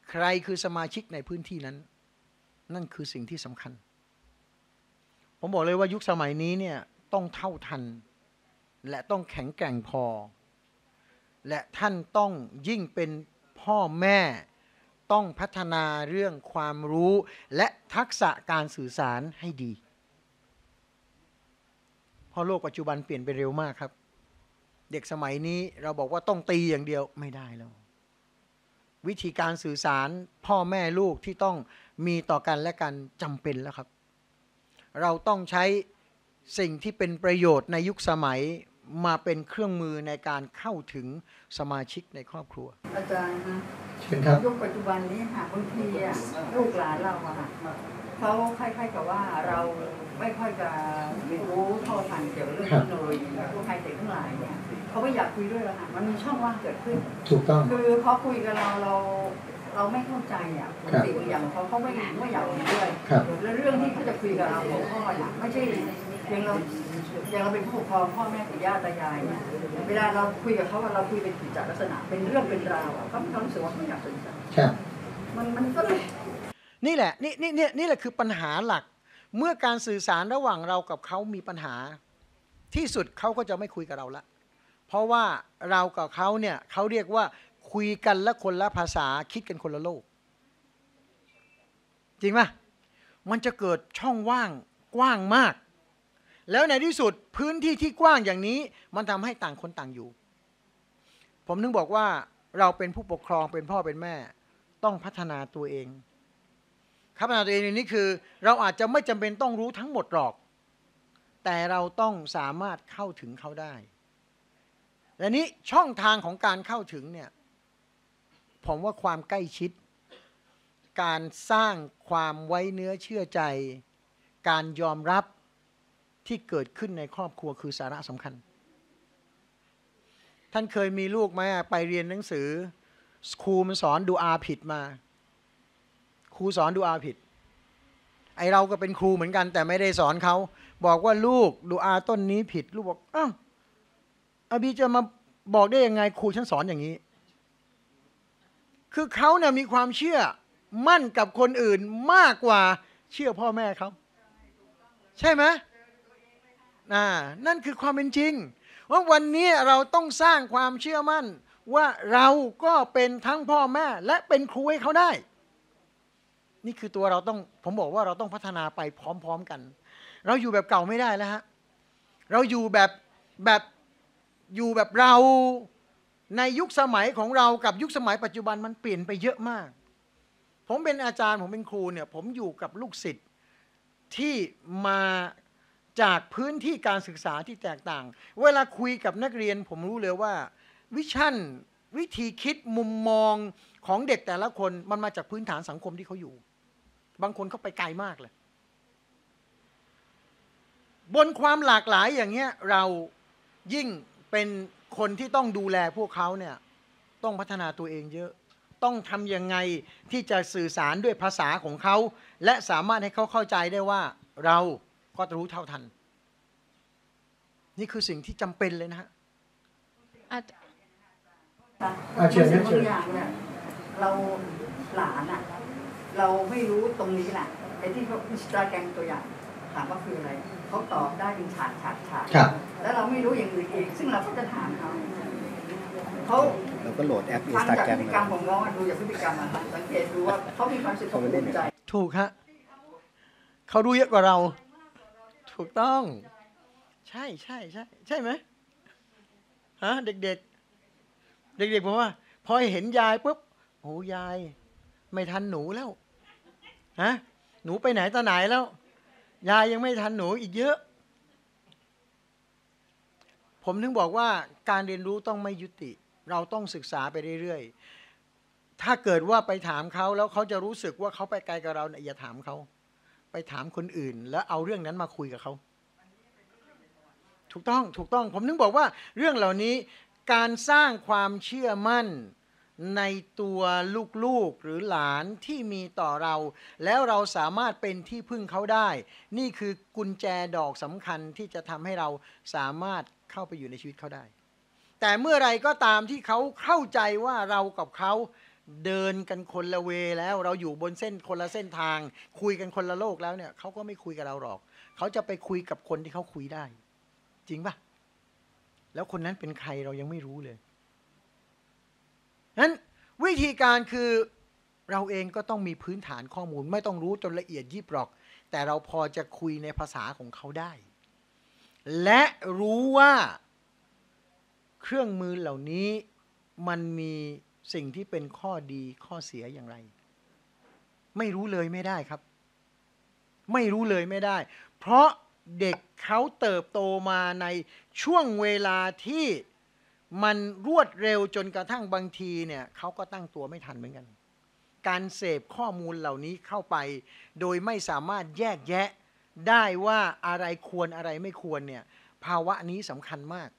ใครคือสมาชิกในพื้นที่นั้น นั่นคือสิ่งที่สำคัญผมบอกเลยว่ายุคสมัยนี้เนี่ยต้องเท่าทัน และต้องแข็งแกร่งพอ และท่านต้องยิ่งเป็นพ่อแม่ต้องพัฒนาเรื่องความรู้ และทักษะการสื่อสารให้ดี เพราะโลกปัจจุบันเปลี่ยนไปเร็วมากครับ เด็กสมัยนี้เราบอกว่าต้องตีอย่างเดียวไม่ได้แล้ววิธีการสื่อสารพ่อแม่ลูกที่ต้องมีต่อกันและกันจำเป็นแล้วครับเราต้องใช้สิ่งที่เป็นประโยชน์ในยุคสมัยมาเป็นเครื่องมือในการเข้าถึงสมาชิกในครอบครัว อาจารย์นะครับยุคปัจจุบันนี้ค่ะบางทีอะลูกหลานเราอะค่ะเขาคล้ายๆกับว่าเราไม่ค่อยจะรู้ท่อทันเกี่ยวเรื่องเทคโนโลยีู้กไยเ็กทั้งหลายเนี่ยเขาไม่อยากคุยด้วยแล้วค่ะ มันมีช่องว่างเกิดขึ้นถูกต้องคือเขาคุยกับเราเราเราไม่เข้าใจอ่ะปกติอย่างเขาเขาไม่ไม่อยากคุยด้วยแล้วเรื่องที่เขาจะคุยกับเราของพ่อเนี่ยไม่ใช่เยียงเราอย่างเราเป็นผู้ปกครองพ่อแม่ปู่ย่าตายายเนี่ยเวลาเราคุยกับเขาเราคุยเป็นกิจลักษณะ เป็นเรื่องเป็นราวเขาเขารู้สึกว่าไม่อยากสนใจมันมันก็เลยนี่แหละ นี่นี่นี่นี่แหละคือปัญหาหลักเมื่อการสื่อสารระหว่างเรากับเขามีปัญหา ที่สุดเขาก็จะไม่คุยกับเราละเพราะว่าเรากับเขาเนี่ยเขาเรียกว่าคุยกันและคนละภาษาคิดกันคนละโลก จริงไหมมันจะเกิดช่องว่างกว้างมาก แล้วในที่สุดพื้นที่ที่กว้างอย่างนี้มันทำให้ต่างคนต่างอยู่ ผมนึงบอกว่าเราเป็นผู้ปกครองเป็นพ่อเป็นแม่ ต้องพัฒนาตัวเอง พัฒนาตัวเองนนี้คือ เราอาจจะไม่จำเป็นต้องรู้ทั้งหมดหรอก แต่เราต้องสามารถเข้าถึงเขาได้ และนี้ช่องทางของการเข้าถึงเนี่ยผมว่าความใกล้ชิด การสร้างความไว้เนื้อเชื่อใจ การยอมรับที่เกิดขึ้นในครอบครัวคือสาระสำคัญ ท่านเคยมีลูกไหมไปเรียนหนังสือครูมันสอนดูอาผิดมา ครูสอนดูอาผิด ไอเราก็เป็นครูเหมือนกัน แต่ไม่ได้สอนเขาบอกว่าลูกดูอาต้นนี้ผิด ลูกบอก อ้าวอบีจะมาบอกได้ยังไง ครูฉันสอนอย่างนี้คือเขาเนี่ยมีความเชื่อมั่นกับคนอื่นมากกว่าเชื่อพ่อแม่เขาใช่ไหมนนั่นคือความเป็นจริงว่าวันนี้เราต้องสร้างความเชื่อมั่น ว่าเราก็เป็นทั้งพ่อแม่ และเป็นครูให้เขาได้ นี่คือตัวเราต้องผมบอกว่า เราต้องพัฒนาไปพร้อม ๆกัน เราอยู่แบบเก่าไม่ได้แล้วฮะเราอยู่แบบแบบอยู่แบบเราในยุคสมัยของเรากับยุคสมัยปัจจุบันมันเปลี่ยนไปเยอะมาก ผมเป็นอาจารย์ ผมเป็นครูเนี่ยผมอยู่กับลูกศิษย์ที่มาจากพื้นที่การศึกษาที่แตกต่าง เวลาคุยกับนักเรียน ผมรู้เลยว่าวิชั่นวิธีคิดมุมมองของเด็กแต่ละคนมันมาจากพื้นฐานสังคมที่เขาอยู่ บางคนเขาไปไกลมากเลย บนความหลากหลายอย่างเงี้ยเรายิ่งเป็นคนที่ต้องดูแลพวกเขาเนี่ยต้องพัฒนาตัวเอง เยอะ ต้องทำยังไงที่จะสื่อสารด้วยภาษาของเขาและสามารถให้เขาเข้าใจได้ว่า เราก็รู้เท่าทัน นี่คือสิ่งที่จำเป็นเลยนะฮะอาเชิญเชิญเราหลานอะเราไม่รู้ตรงนี้แหละไอ้ที่เขาอินสตาแกรมตัวอย่างถามว่าคืออะไรเขาตอบได้เป็นฉากฉากฉากแล้วเราไม่รู้อย่างอื่นอีกซึ่งเราก็จะถามเขาเขาเราก็โหลดแอปอินสตาแกรมพฤติกรรมของน้องดู่างพฤติกรรมนะคสังเกตดูว่าเขามีความสุขเภูมิใจ ถูกฮะเขารู้เยอะกว่าเรา ถูกต้อง ใช่ใช่ ใช่ ใช่ไหมฮะเด็กๆเด็กๆบอกว่าพอเห็นยายปุ๊บโอ้ยาย ไม่ทันหนูแล้ว ฮะหนูไปไหนตาไหนแล้วยายยังไม่ทันหนูอีกเยอะ ผมถึงบอกว่าการเรียนรู้ต้องไม่ยุติ เราต้องศึกษาไปเรื่อยๆ ถ้าเกิดว่าไปถามเขาแล้วเขาจะรู้สึกว่าเขาไปไกลกับเราอย่าถามเขา ไปถามคนอื่นแล้วเอาเรื่องนั้นมาคุยกับเขา ถูกต้อง ถูกต้อง ผมถึงบอกว่าเรื่องเหล่านี้การสร้างความเชื่อมั่นในตัวลูก ๆ หรือหลานที่มีต่อเรา แล้วเราสามารถเป็นที่พึ่งเขาได้ นี่คือกุญแจดอกสำคัญที่จะทำให้เราสามารถเข้าไปอยู่ในชีวิตเขาได้ แต่เมื่อไรก็ตามที่เขาเข้าใจว่าเรากับเขาเดินกันคนละเวแล้วเราอยู่บนเส้นคนละเส้นทาง คุยกันคนละโลกแล้วเนี่ยเขาก็ไม่คุยกับเราหรอก เขาจะไปคุยกับคนที่เขาคุยได้ จริงปะแล้วคนนั้นเป็นใครเรายังไม่รู้เลยนั้นวิธีการคือเราเองก็ต้องมีพื้นฐานข้อมูล ไม่ต้องรู้จนละเอียดยิบหรอกแต่เราพอจะคุยในภาษาของเขาได้ และรู้ว่า เครื่องมือเหล่านี้มันมีสิ่งที่เป็นข้อดีข้อเสียอย่างไร ไม่รู้เลยไม่ได้ครับ ไม่รู้เลยไม่ได้ เพราะเด็กเขาเติบโตมาในช่วงเวลาที่มันรวดเร็วจนกระทั่งบางทีเนี่ยเขาก็ตั้งตัวไม่ทันเหมือนกัน การเสพข้อมูลเหล่านี้เข้าไป โดยไม่สามารถแยกแยะได้ว่าอะไรควรอะไรไม่ควรเนี่ยภาวะนี้สำคัญมาก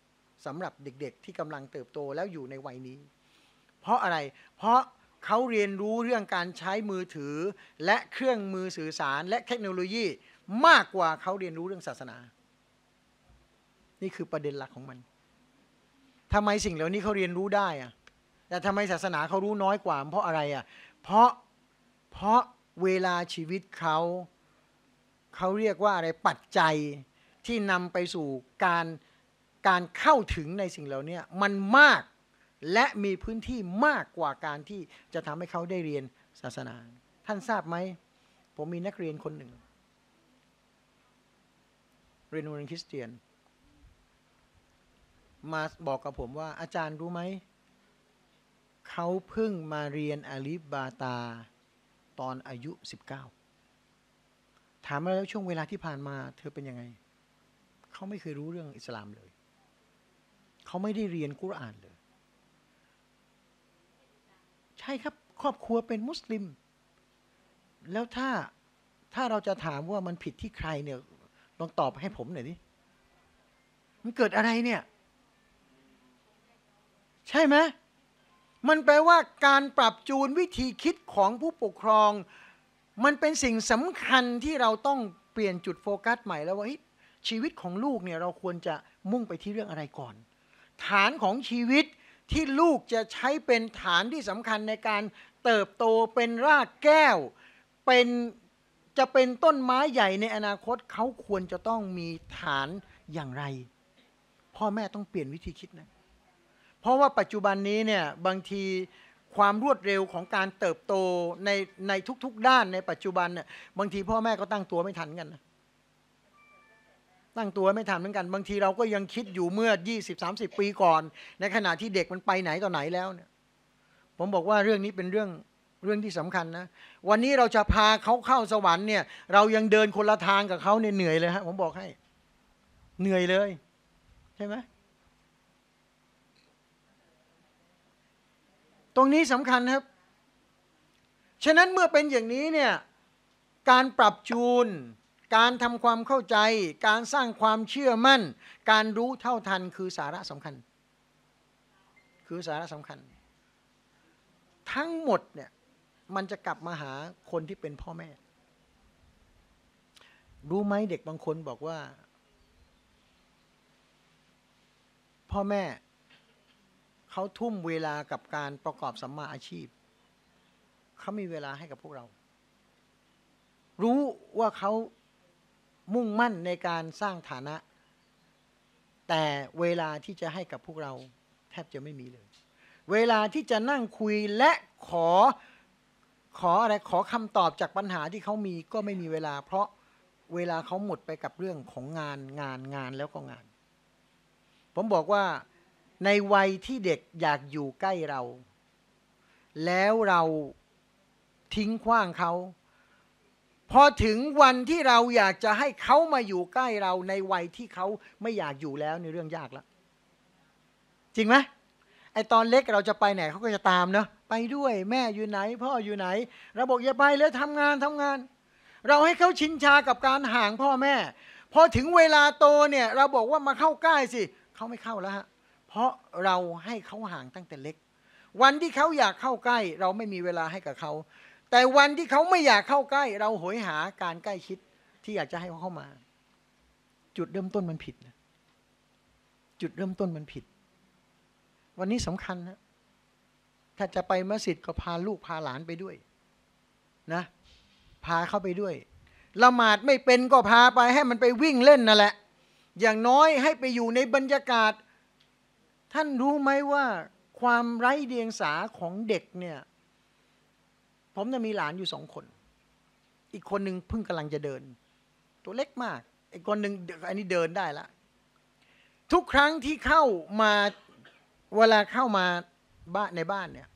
สำหรับเด็กๆที่กำลังเติบโตแล้วอยู่ในวัยนี้ เพราะอะไรเพราะเขาเรียนรู้เรื่องการใช้มือถือและเครื่องมือสื่อสารและเทคโนโลยีมากกว่าเขาเรียนรู้เรื่องศาสนา นี่คือประเด็นหลักของมันทำไมสิ่งเหล่านี้เขาเรียนรู้ได้อะแต่ทำไมศาสนาเขารู้น้อยกว่า เพราะอะไรอ่ะเพราะ เพราะเวลาชีวิตเขาเขาเรียกว่าอะไรปัจจัยที่นำไปสู่ การ การเข้าถึงในสิ่งเหล่านี้มันมากและมีพื้นที่มากกว่าการที่จะทำให้เขาได้เรียนศาสนา ท่านทราบไหมผมมีนักเรียนคนหนึ่งเรียนโรงเรียนคริสเตียนมาบอกกับผมว่า อาจารย์รู้ไหม เขาเพิ่งมาเรียนอลีบาตา ตอนอายุ19ถามมาแล้วช่วงเวลาที่ผ่านมา เธอเป็นยังไง เขาไม่เคยรู้เรื่องอิสลามเลย เขาไม่ได้เรียนกุรอานเลย ใช่ครับครอบครัวเป็นมุสลิม แล้วถ้าถ้าเราจะถามว่ามันผิดที่ใครเนี่ย ลองตอบให้ผมหน่อยดิมันเกิดอะไรเนี่ยใช่ไหมมันแปลว่าการปรับจูนวิธีคิดของผู้ปกครอง มันเป็นสิ่งสำคัญที่เราต้องเปลี่ยนจุดโฟกัสใหม่แล้วว่าชีวิตของลูกเนี่ยเราควรจะมุ่งไปที่เรื่องอะไรก่อน ฐานของชีวิตที่ลูกจะใช้เป็นฐานที่สำคัญในการเติบโตเป็นรากแก้วเป็นจะเป็นต้นไม้ใหญ่ในอนาคตเขาควรจะต้องมีฐานอย่างไรพ่อแม่ต้องเปลี่ยนวิธีคิดนะเพราะว่าปัจจุบันนี้เนี่ยบางทีความรวดเร็วของการเติบโตในในทุก ๆ ด้านในปัจจุบันเนี่ยบางทีพ่อแม่ก็ตั้งตัวไม่ทันกันนะตั้งตัวไม่ทันเหมือนกัน บางทีเราก็ยังคิดอยู่เมื่อ20-30ปีก่อน ในขณะที่เด็กมันไปไหนต่อไหนแล้วเนี่ยผมบอกว่าเรื่องนี้เป็นเรื่องเรื่องที่สำคัญนะวันนี้เราจะพาเขาเข้าสวรรค์เนี่ย เรายังเดินคนละทางกับเขาเนี่ยเหนื่อยเลยฮะผมบอกให้ เหนื่อยเลยใช่ไหมตรงนี้สำคัญครับ ฉะนั้นเมื่อเป็นอย่างนี้เนี่ย การปรับจูน การทำความเข้าใจ การสร้างความเชื่อมั่น การรู้เท่าทันคือสาระสำคัญ คือสาระสำคัญ ทั้งหมดเนี่ย มันจะกลับมาหาคนที่เป็นพ่อแม่ รู้ไหมเด็กบางคนบอกว่า พ่อแม่เขาทุ่มเวลากับการประกอบสัมมาอาชีพ เขามีเวลาให้กับพวกเรา รู้ว่าเขามุ่งมั่นในการสร้างฐานะ แต่เวลาที่จะให้กับพวกเรา แทบจะไม่มีเลย เวลาที่จะนั่งคุยและขอขออะไรขอคำตอบจากปัญหาที่เขามีก็ไม่มีเวลา เพราะเวลาเขาหมดไปกับเรื่องของงานงานงานแล้วก็งาน ผมบอกว่าในวัยที่เด็กอยากอยู่ใกล้เรา แล้วเราทิ้งขว้างเขาพอถึงวันที่เราอยากจะให้เขามาอยู่ใกล้เรา ในวัยที่เขาไม่อยากอยู่แล้วในเรื่องยากแล้วจริงไหมไอตอนเล็กเราจะไปไหนเขาก็จะตามเนาะไปด้วยแม่อยู่ไหน พ่ออยู่ไหน เราบอกอย่าไปเลยทำงานทำงาน เราให้เขาชินชากับการห่างพ่อแม่ พอถึงเวลาโตเนี่ย เราบอกว่ามาเข้าใกล้สิเขาไม่เข้าแล้วฮะพราะเราให้เขาห่างตั้งแต่เล็ก วันที่เขาอยากเข้าใกล้ เราไม่มีเวลาให้กับเขา แต่วันที่เขาไม่อยากเข้าใกล้ เราโหยหาการใกล้ชิดที่อยากจะให้เขาเข้ามา จุดเริ่มต้นมันผิดนะ จุดเริ่มต้นมันผิด วันนี้สำคัญนะถ้าจะไปมัสยิดก็พาลูกพาหลานไปด้วยนะ พาเข้าไปด้วย ละหมาดไม่เป็นก็พาไปให้มันไปวิ่งเล่นนั่นแหละอย่างน้อยให้ไปอยู่ในบรรยากาศท่านรู้ไหมว่าความไร้เดียงสาของเด็กเนี่ย ผมจะมีหลานอยู่สองคน อีกคนหนึ่งเพิ่งกำลังจะเดิน ตัวเล็กมาก อีกคนหนึ่งอันนี้เดินได้ละ ทุกครั้งที่เข้ามาเวลาเข้ามาบ้านในบ้านเนี่ย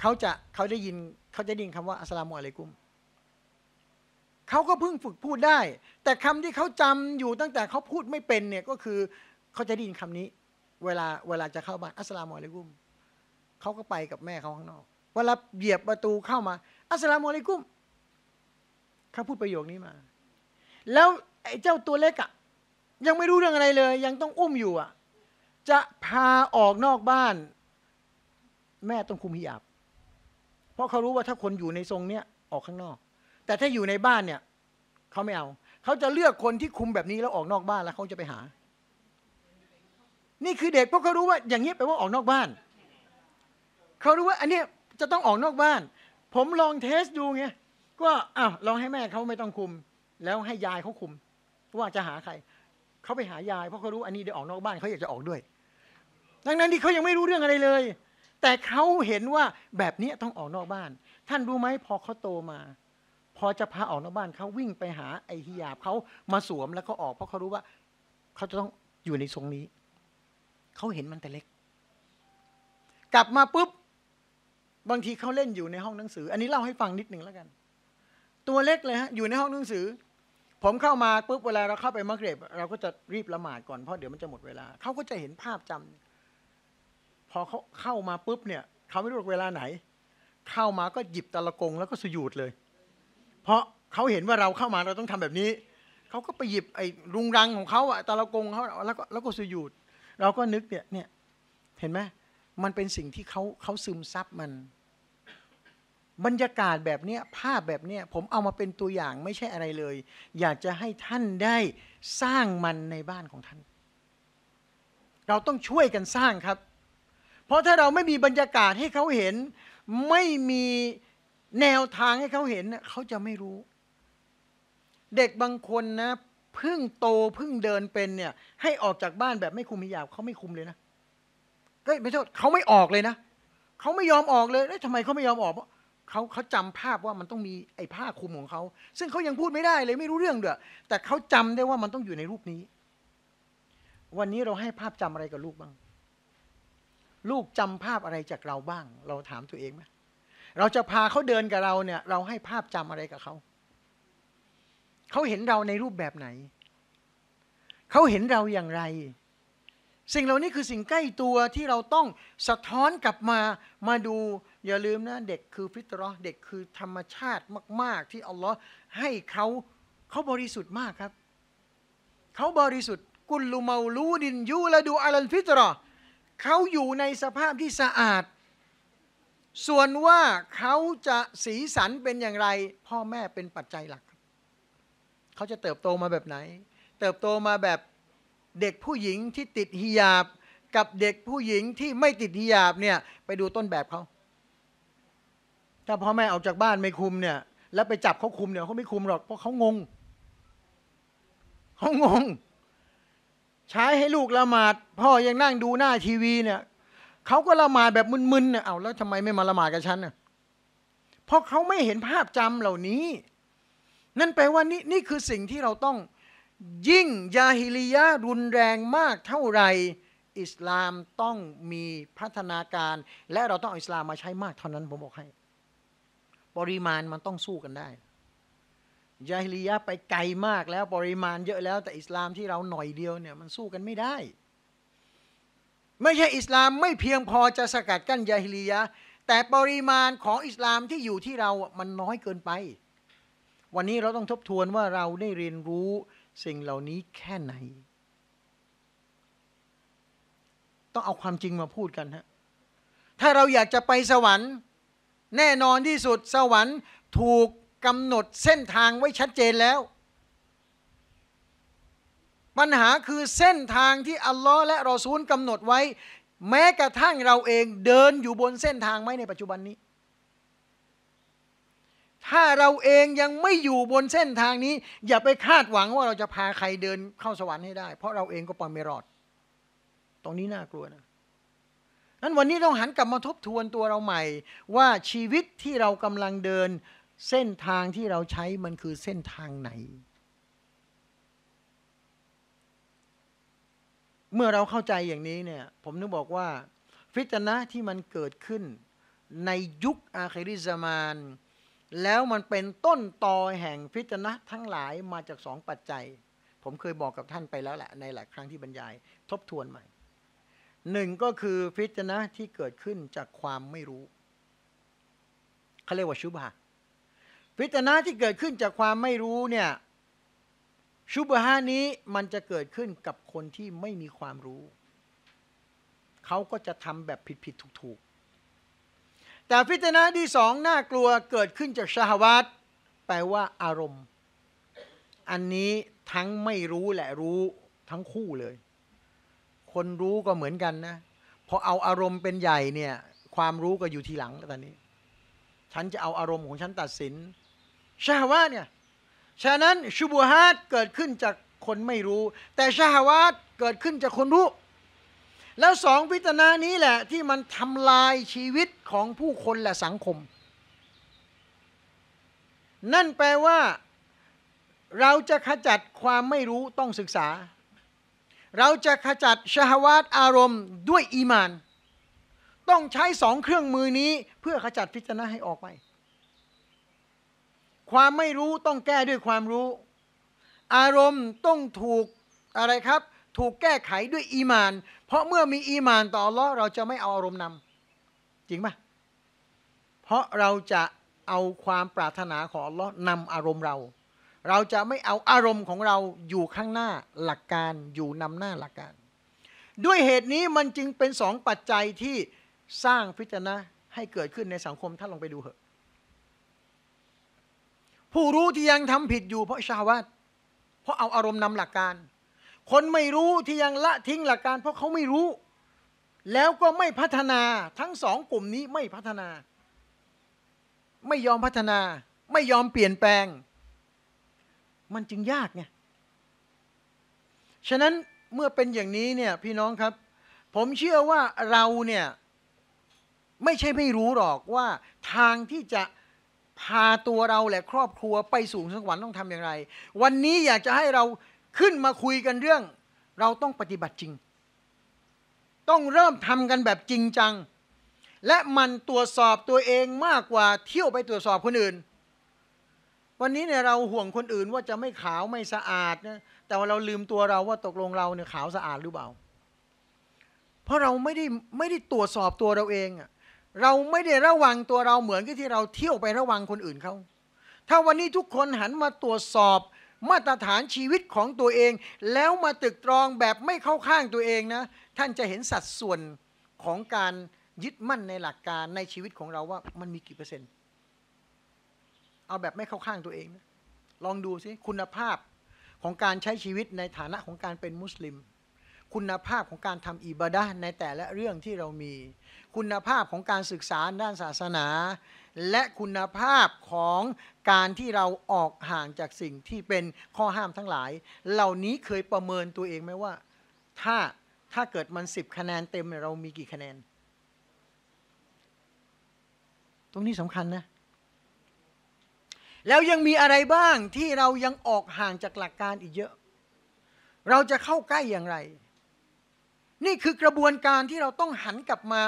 เขาจะเขาได้ยินเขาจะด้ยินคำว่าอัสลามุอะลัยกุมเขาก็เพิ่งฝึกพูดได้ แต่คำที่เขาจำอยู่ตั้งแต่เขาพูดไม่เป็นเนี่ยก็คือเขาจะได้ยินคำนี้เวลาเวลา จะเข้าบ้านอัสลามอลัยกุมเขาก็ไปกับแม่เขาข้างนอกเวลาเหยียบประตูเข้ามาอัสลามอลัยกุมเขาพูดประโยคนี้มา แล้วไอ้เจ้าตัวเล็กอะยังไม่รู้เรื่องอะไรเลย ยังต้องอุ้มอยู่อะจะพาออกนอกบ้าน แม่ต้องคุมหิยาบเพราะเขารู้ว่าถ้าคนอยู่ในทรงเนี้ยออกข้างนอก แต่ถ้าอยู่ในบ้านเนี่ยเขาไม่เอา เขาจะเลือกคนที่คุมแบบนี้ แล้วออกนอกบ้านแล้วเขาจะไปหานี่คือเด็กเพราะเขารู้ว่าอย่างนี้แปลว่าออกนอกบ้านเขารู้ว่าอันนี้จะต้องออกนอกบ้าน ผมลองเทสดูไงก็อ้าวลองให้แม่เขาไม่ต้องคุม แล้วให้ยายเขาคุมว่าจะหาใคร เขาไปหายาย เพราะเขารู้อันนี้เดี๋ยวออกนอกบ้านเขาอยากจะออกด้วย ดังนั้นที่เขายังไม่รู้เรื่องอะไรเลย แต่เขาเห็นว่าแบบนี้ต้องออกนอกบ้าน ท่านรู้ไหมพอเขาโตมา พอจะพาออกนอกบ้านเขาวิ่งไปหาไอ้ฮิยาบเขามาสวมแล้วก็ออกเพราะเขารู้ว่าเขาจะต้องอยู่ในทรงนี้เขาเห็นมันแต่เล็ก กลับมาปุ๊บ บางทีเขาเล่นอยู่ในห้องหนังสือ อันนี้เล่าให้ฟังนิดหนึ่งแล้วกัน ตัวเล็กเลยฮะ อยู่ในห้องหนังสือ ผมเข้ามาปุ๊บ เวลาเราเข้าไปมักเรบเราก็จะรีบละหมาดก่อน เพราะเดี๋ยวมันจะหมดเวลาเขาก็จะเห็นภาพจำ พอเขาเข้ามาปุ๊บเนี่ย เขาไม่รู้เวลาไหน เข้ามาก็หยิบตะละกง แล้วก็สยุดเลย เพราะเขาเห็นว่าเราเข้ามา เราต้องทำแบบนี้ เขาก็ไปหยิบไอ้รุงรังของเขาอะตะละกงเขาแล้วก็แล้วก็สยุดเราก็นึกเนี่ยเนี่ย เห็นไหมมันเป็นสิ่งที่เขาเขาซึมซับมัน บรรยากาศแบบเนี้ย ภาพแบบเนี้ย ผมเอามาเป็นตัวอย่างไม่ใช่อะไรเลย อยากจะให้ท่านได้สร้างมันในบ้านของท่าน เราต้องช่วยกันสร้างครับ เพราะถ้าเราไม่มีบรรยากาศให้เขาเห็น ไม่มีแนวทางให้เขาเห็น เขาจะไม่รู้ เด็กบางคนนะพึ่งโตพึ่งเดินเป็นเนี่ย ให้ออกจากบ้านแบบไม่คุมหิยาบเขาไม่คุมเลยนะก็ไม่ใช่เขาไม่ออกเลยนะเขาไม่ยอมออกเลยแล้วทำไมเขาไม่ยอมออกเพราะเขาเขาจำภาพว่ามันต้องมีไอ้ผ้าคุมของเขาซึ่งเขายังพูดไม่ได้เลยไม่รู้เรื่องเด้อแต่เขาจำได้ว่ามันต้องอยู่ในรูปนี้ วันนี้เราให้ภาพจำอะไรกับลูกบ้าง ลูกจำภาพอะไรจากเราบ้าง เราถามตัวเองไหมเราจะพาเขาเดินกับเราเนี่ยเราให้ภาพจำอะไรกับเขาเขาเห็นเราในรูปแบบไหน เขาเห็นเราอย่างไร สิ่งเหล่านี้คือสิ่งใกล้ตัวที่เราต้องสะท้อนกลับมามาดูอย่าลืมนะเด็กคือฟิตรอเด็กคือธรรมชาติมาก ๆ ที่อัลลอฮ์ให้เขาเขาบริสุทธิ์มากครับเขาบริสุทธิ์ กุลลูมาลูดินยูละดูอัลันฟิตรอเขาอยู่ในสภาพที่สะอาด ส่วนว่าเขาจะสีสันเป็นอย่างไร พ่อแม่เป็นปัจจัยหลักเขาจะเติบโตมาแบบไหน เติบโตมาแบบเด็กผู้หญิงที่ติดฮิญาบกับเด็กผู้หญิงที่ไม่ติดฮิญาบเนี่ย ไปดูต้นแบบเขา ถ้าพ่อแม่ออกจากบ้านไม่คุมเนี่ย แล้วไปจับเขาคุมเนี่ยเขาไม่คุมหรอกเพราะเขางง เขางง ใช้ให้ลูกละหมาดพ่อยังนั่งดูหน้าทีวีเนี่ยเขาก็ละหมาดแบบมึนๆเนี่ย เอาแล้วทำไมไม่มาละหมาดกับฉันเน่ยเพราะเขาไม่เห็นภาพจำเหล่านี้นั่นแปลว่านี่นี่คือสิ่งที่เราต้องยิ่งยาฮิลียะรุนแรงมากเท่าไรอิสลามต้องมีพัฒนาการ และเราต้องเอาอิสลามมาใช้มาก เท่านั้นผมบอกให้ ปริมาณมันต้องสู้กันได้ยาฮิลียะไปไกลมากแล้วปริมาณเยอะแล้วแต่อิสลามที่เราหน่อยเดียวเนี่ยมันสู้กันไม่ได้ ไม่ใช่อิสลามไม่เพียงพอจะสกัดกั้นยาฮิลียะ แต่ปริมาณของอิสลามที่อยู่ที่เรามันน้อยเกินไปวันนี้เราต้องทบทวนว่าเราได้เรียนรู้สิ่งเหล่านี้แค่ไหน ต้องเอาความจริงมาพูดกันฮะ ถ้าเราอยากจะไปสวรรค์ แน่นอนที่สุดสวรรค์ถูกกำหนดเส้นทางไว้ชัดเจนแล้ว ปัญหาคือเส้นทางที่อัลลอฮ์และรอซูลกำหนดไว้ แม้กระทั่งเราเองเดินอยู่บนเส้นทางไหมในปัจจุบันนี้ถ้าเราเองยังไม่อยู่บนเส้นทางนี้ อย่าไปคาดหวังว่าเราจะพาใครเดินเข้าสวรรค์ให้ได้ เพราะเราเองก็ปอนไม่รอด ตรงนี้น่ากลัวนะนั้นวันนี้ต้องหันกลับมาทบทวนตัวเราใหม่ ว่าชีวิตที่เรากำลังเดิน เส้นทางที่เราใช้มันคือเส้นทางไหน เมื่อเราเข้าใจอย่างนี้เนี่ยผมนึกบอกว่า ฟิตนะที่มันเกิดขึ้นในยุคอาคริสมานแล้วมันเป็นต้นตอแห่งฟิตนะทั้งหลายมาจากสองปัจจัย ผมเคยบอกกับท่านไปแล้วแหละในหลายครั้งที่บรรยาย ทบทวนใหม่ หนึ่งก็คือฟิตนะที่เกิดขึ้นจากความไม่รู้เขาเรียกว่าชุบฮาฟิตนะที่เกิดขึ้นจากความไม่รู้เนี่ยชุบฮานี้มันจะเกิดขึ้นกับคนที่ไม่มีความรู้ เขาก็จะทำแบบผิดๆถูกกแต่พิจารณาที่สอง น่ากลัวเกิดขึ้นจากชาวัตแปลว่าอารมณ์ อันนี้ทั้งไม่รู้และรู้ทั้งคู่เลย คนรู้ก็เหมือนกันนะ พอเอาอารมณ์เป็นใหญ่เนี่ยความรู้ก็อยู่ทีหลังตอนนี้ ฉันจะเอาอารมณ์ของฉันตัดสินชาวาเนี่ย ฉะนั้น ชุบูฮัดเกิดขึ้นจากคนไม่รู้ แต่ชาวาดเกิดขึ้นจากคนรู้แล้วสองพิจนานี้แหละที่มันทำลายชีวิตของผู้คนและสังคม นั่นแปลว่า เราจะขจัดความไม่รู้ต้องศึกษา เราจะขจัดชหวาตอารมณ์ด้วยอีมาน ต้องใช้สองเครื่องมือนี้เพื่อขจัดพิจนาให้ออกไป ความไม่รู้ต้องแก้ด้วยความรู้ อารมณ์ต้องถูกอะไรครับ ถูกแก้ไขด้วยอีมานเพราะเมื่อมีอีมานต่อล้อเราจะไม่เอาอารมณ์นำจริงปะเพราะเราจะเอาความปรารถนาของอัลลอฮ์นำอารมณ์เรา เราจะไม่เอาอารมณ์ของเราอยู่ข้างหน้าหลักการ อยู่นำหน้าหลักการ ด้วยเหตุนี้มันจึงเป็นสองปัจจัยที่สร้างฟิรนาให้เกิดขึ้นในสังคมท่านลองไปดูเหอะผู้รู้ที่ยังทำผิดอยู่เพราะชาวัดเพราะเอาอารมณ์นำหลักการคนไม่รู้ที่ยังละทิ้งหลักการ เพราะเขาไม่รู้ แล้วก็ไม่พัฒนาทั้งสองกลุ่มนี้ไม่พัฒนา ไม่ยอมพัฒนา ไม่ยอมเปลี่ยนแปลง มันจึงยากไงฉะนั้นเมื่อเป็นอย่างนี้เนี่ยพี่น้องครับ ผมเชื่อว่าเราเนี่ย ไม่ใช่ไม่รู้หรอกว่าทางที่จะพาตัวเราและครอบครัวไปสู่สวรรค์ต้องทำอย่างไร วันนี้อยากจะให้เราขึ้นมาคุยกันเรื่อง เราต้องปฏิบัติจริง ต้องเริ่มทำกันแบบจริงจัง และมันตรวจสอบตัวเองมากกว่าเที่ยวไปตรวจสอบคนอื่น วันนี้เนี่ยเราห่วงคนอื่นว่าจะไม่ขาวไม่สะอาดนะแต่ว่าเราลืมตัวเราว่าตกลงเราเนี่ยขาวสะอาดหรือเปล่า เพราะเราไม่ได้ไม่ได้ตรวจสอบตัวเราเองอะเราไม่ได้ระวังตัวเราเหมือนกับที่เราเที่ยวไประวังคนอื่นเขาถ้าวันนี้ทุกคนหันมาตรวจสอบมาตรฐานชีวิตของตัวเอง แล้วมาตึกตรองแบบไม่เข้าข้างตัวเองนะท่านจะเห็นสัดส่วนของการยึดมั่นในหลักการในชีวิตของเราว่ามันมีกี่เปอร์เซ็นต์เอาแบบไม่เข้าข้างตัวเองนะลองดูสิคุณภาพของการใช้ชีวิตในฐานะของการเป็นมุสลิม คุณภาพของการทำอิบาดะในแต่ละเรื่องที่เรามี คุณภาพของการศึกษาด้านศาสนา และคุณภาพของการที่เราออกห่างจากสิ่งที่เป็นข้อห้ามทั้งหลาย เหล่านี้เคยประเมินตัวเองไหมว่า ถ้าถ้าเกิดมันสิบคะแนนเต็มเรามีกี่คะแนน ตรงนี้สำคัญนะ แล้วยังมีอะไรบ้างที่เรายังออกห่างจากหลักการอีกเยอะ เราจะเข้าใกล้อย่างไร นี่คือกระบวนการที่เราต้องหันกลับมา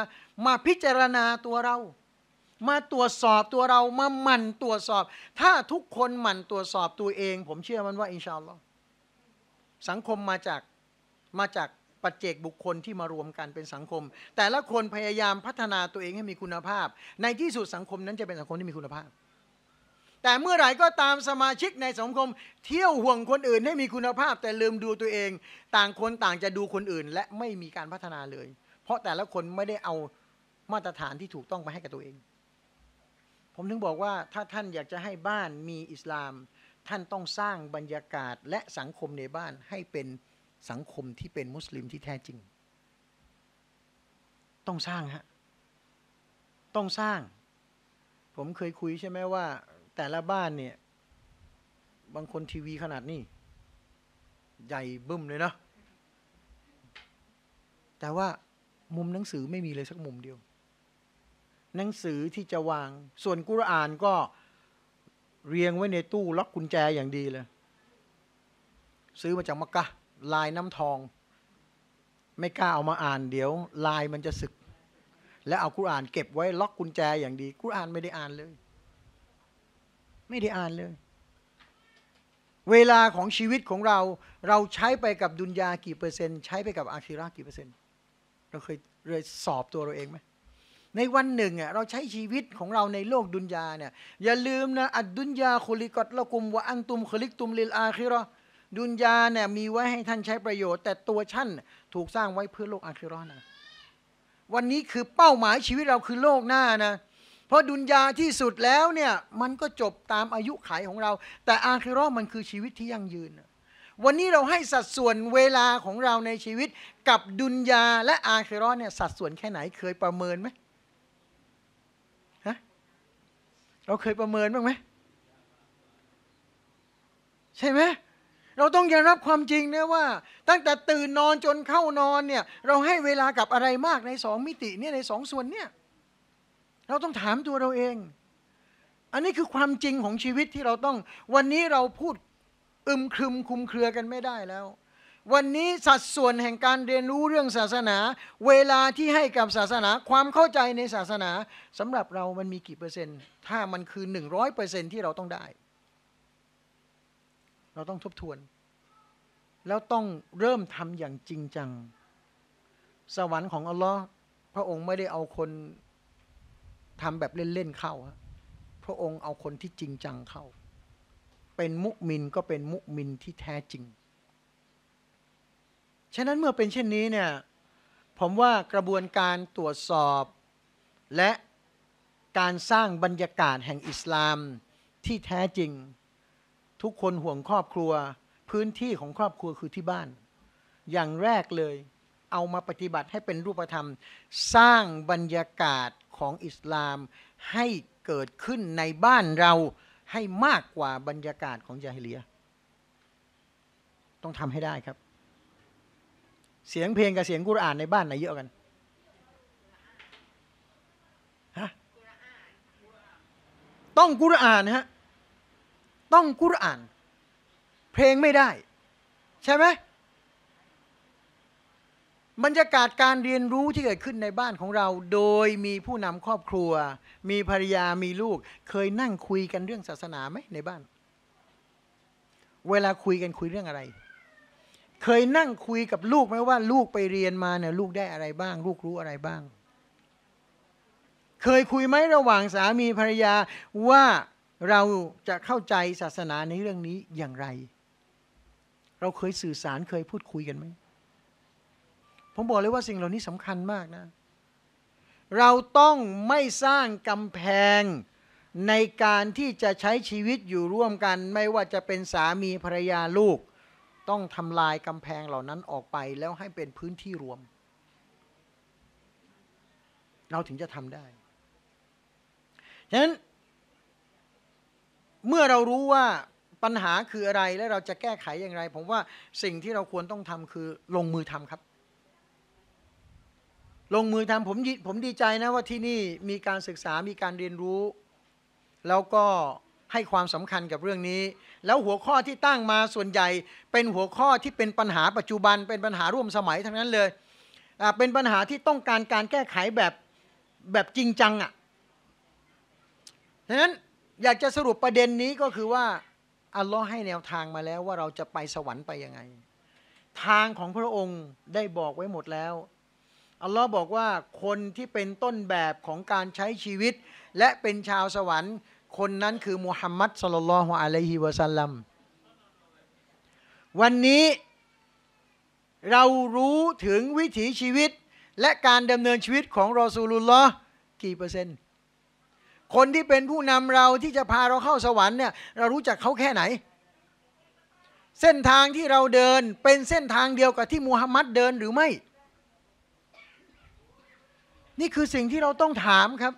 มาพิจารณาตัวเรามาตรวจสอบตัวเรามาหมั่นตรวจสอบ ถ้าทุกคนหมั่นตรวจสอบตัวเอง ผมเชื่อมันว่าอินชาอัลลอฮ์สังคมมาจากมาจากปัจเจกบุคคลที่มารวมกันเป็นสังคม แต่ละคนพยายามพัฒนาตัวเองให้มีคุณภาพ ในที่สุดสังคมนั้นจะเป็นสังคมที่มีคุณภาพ แต่เมื่อไหร่ก็ตามสมาชิกในสังคม เที่ยวห่วงคนอื่นให้มีคุณภาพ แต่ลืมดูตัวเอง ต่างคนต่างจะดูคนอื่น และไม่มีการพัฒนาเลย เพราะแต่ละคนไม่ได้เอามาตรฐานที่ถูกต้องไปให้กับตัวเองผมถึงบอกว่าถ้าท่านอยากจะให้บ้านมีอิสลาม ท่านต้องสร้างบรรยากาศและสังคมในบ้านให้เป็นสังคมที่เป็นมุสลิมที่แท้จริง ต้องสร้างฮะ ต้องสร้าง ผมเคยคุยใช่ไหมว่า แต่ละบ้านเนี่ยบางคนทีวีขนาดนี้ใหญ่บึ้มเลยเนาะแต่ว่ามุมหนังสือไม่มีเลยสักมุมเดียวหนังสือที่จะวางส่วนกุรอานก็เรียงไว้ในตู้ล็อกกุญแจอย่างดีเลย ซื้อมาจากมักกะลายน้ำทอง ไม่กล้าเอามาอ่าน เดี๋ยว ลายมันจะสึก แล้วเอากุรอานเก็บไว้ล็อกกุญแจอย่างดีกุรอานไม่ได้อ่านเลย ไม่ได้อ่านเลย เวลาของชีวิตของเรา เราใช้ไปกับดุนยากี่ เปอร์เซ็นต์ใช้ไปกับอาคิระกี่เปอร์เซ็นต์เราเคยเลยสอบตัวเราเองไหมในวันหนึ่งเราใช้ชีวิตของเราในโลกดุนยาเนี่ยอย่าลืมนะ อัดดุนยาคลิกตละกุมวะอังตุมคลิกตุมลิลอาคิรอดุนยาเนี่ยมีไว้ให้ท่านใช้ประโยชน์ แต่ตัวท่านถูกสร้างไว้เพื่อโลกอาคิรอนะวันนี้คือเป้าหมายชีวิตเราคือโลกหน้านะ เพราะดุนยาที่สุดแล้วเนี่ยมันก็จบตามอายุขัยของเรา แต่อาคิรอมันคือชีวิตที่ยั่งยืนวันนี้เราให้สัดส่วนเวลาของเราในชีวิตกับดุนยาและอาคิรอเนี่ยสัดส่วนแค่ไหนเคยประเมินไหมเราเคยประเมินบ้างไหม ใช่ไหมเราต้องยอมรับความจริงนะว่า ตั้งแต่ตื่นนอนจนเข้านอนเนี่ยเราให้เวลากับอะไรมากในสองมิติเนี่ยในสองส่วนเนี่ย เราต้องถามตัวเราเอง อันนี้คือความจริงของชีวิตที่เราต้อง วันนี้เราพูดอึมครึมคุมเครือกันไม่ได้แล้ววันนี้สัดส่วนแห่งการเรียนรู้เรื่องศาสนา เวลาที่ให้กับศาสนาความเข้าใจในศาสนาสำหรับเรามันมีกี่เปอร์เซ็นต์ถ้ามันคือหนึ่งรร้ออยเเป์นต์ที่เราต้องได้ เราต้องทบทวน แล้วต้องเริ่มทำอย่างจริงจัง สวรรค์ของอัลลอฮ์พระองค์ไม่ได้เอาคนทำแบบเล่นๆเข้า พระองค์เอาคนที่จริงจังเข้าเป็นมุมินก็เป็นมุมินที่แท้จริงฉะนั้นเมื่อเป็นเช่นนี้เนี่ยผมว่ากระบวนการตรวจสอบและการสร้างบรรยากาศแห่งอิสลามที่แท้จริง ทุกคนห่วงครอบครัว พื้นที่ของครอบครัวคือที่บ้าน อย่างแรกเลย เอามาปฏิบัติให้เป็นรูปธรรม สร้างบรรยากาศของอิสลาม ให้เกิดขึ้นในบ้านเราให้มากกว่าบรรยากาศของยาฮิเลียต้องทำให้ได้ครับเสียงเพลงกับเสียงกุรอานในบ้านไหนเยอะกัน ฮะ ต้องกุรอาน ฮะ ต้องกุรอาน เพลงไม่ได้ ใช่ไหมบรรยากาศการเรียนรู้ที่เกิดขึ้นในบ้านของเรา โดยมีผู้นำครอบครัว มีภรรยามีลูก เคยนั่งคุยกันเรื่องศาสนาไหมในบ้าน เวลาคุยกันคุยเรื่องอะไรเคยนั่งคุยกับลูกไหมว่าลูกไปเรียนมาเนี่ยลูกได้อะไรบ้าง ลูกรู้อะไรบ้าง เคยคุยไหมระหว่างสามีภรรยาว่าเราจะเข้าใจศาสนาในเรื่องนี้อย่างไร เราเคยสื่อสารเคยพูดคุยกันไหมผมบอกเลยว่าสิ่งเหล่านี้สำคัญมากนะ เราต้องไม่สร้างกำแพงในการที่จะใช้ชีวิตอยู่ร่วมกัน ไม่ว่าจะเป็นสามีภรรยาลูกต้องทำลายกำแพงเหล่านั้นออกไปแล้วให้เป็นพื้นที่รวม เราถึงจะทำได้ ฉะนั้น เมื่อเรารู้ว่าปัญหาคืออะไรและเราจะแก้ไขอย่างไร ผมว่าสิ่งที่เราควรต้องทำคือลงมือทำครับ ลงมือทำผมผมดีใจนะว่าที่นี่มีการศึกษา มีการเรียนรู้ แล้วก็ให้ความสำคัญกับเรื่องนี้ แล้วหัวข้อที่ตั้งมาส่วนใหญ่เป็นหัวข้อที่เป็นปัญหาปัจจุบัน เป็นปัญหาร่วมสมัย ทั้งนั้นเลยเป็นปัญหาที่ต้องการการแก้ไขแบบแบบจริงจังอะ่ะฉะนั้นอยากจะสรุปประเด็นนี้ก็คือว่าอัลลอฮ์ให้แนวทางมาแล้วว่าเราจะไปสวรรค์ไปยังไง ทางของพระองค์ได้บอกไว้หมดแล้ว อัลลอฮ์บอกว่าคนที่เป็นต้นแบบของการใช้ชีวิตและเป็นชาวสวรรค์คนนั้นคือมูฮัมมัดสุลลัลฮุอะลัยฮิวะสัลลัม วันนี้เรารู้ถึงวิถีชีวิตและการดำเนินชีวิตของรอซูลุลลอฮ์กี่เปอร์เซ็นต์ คนที่เป็นผู้นำเราที่จะพาเราเข้าสวรรค์เนี่ยเรารู้จักเขาแค่ไหน เส้นทางที่เราเดินเป็นเส้นทางเดียวกับที่มูฮัมหมัดเดินหรือไม่ นี่คือสิ่งที่เราต้องถามครับ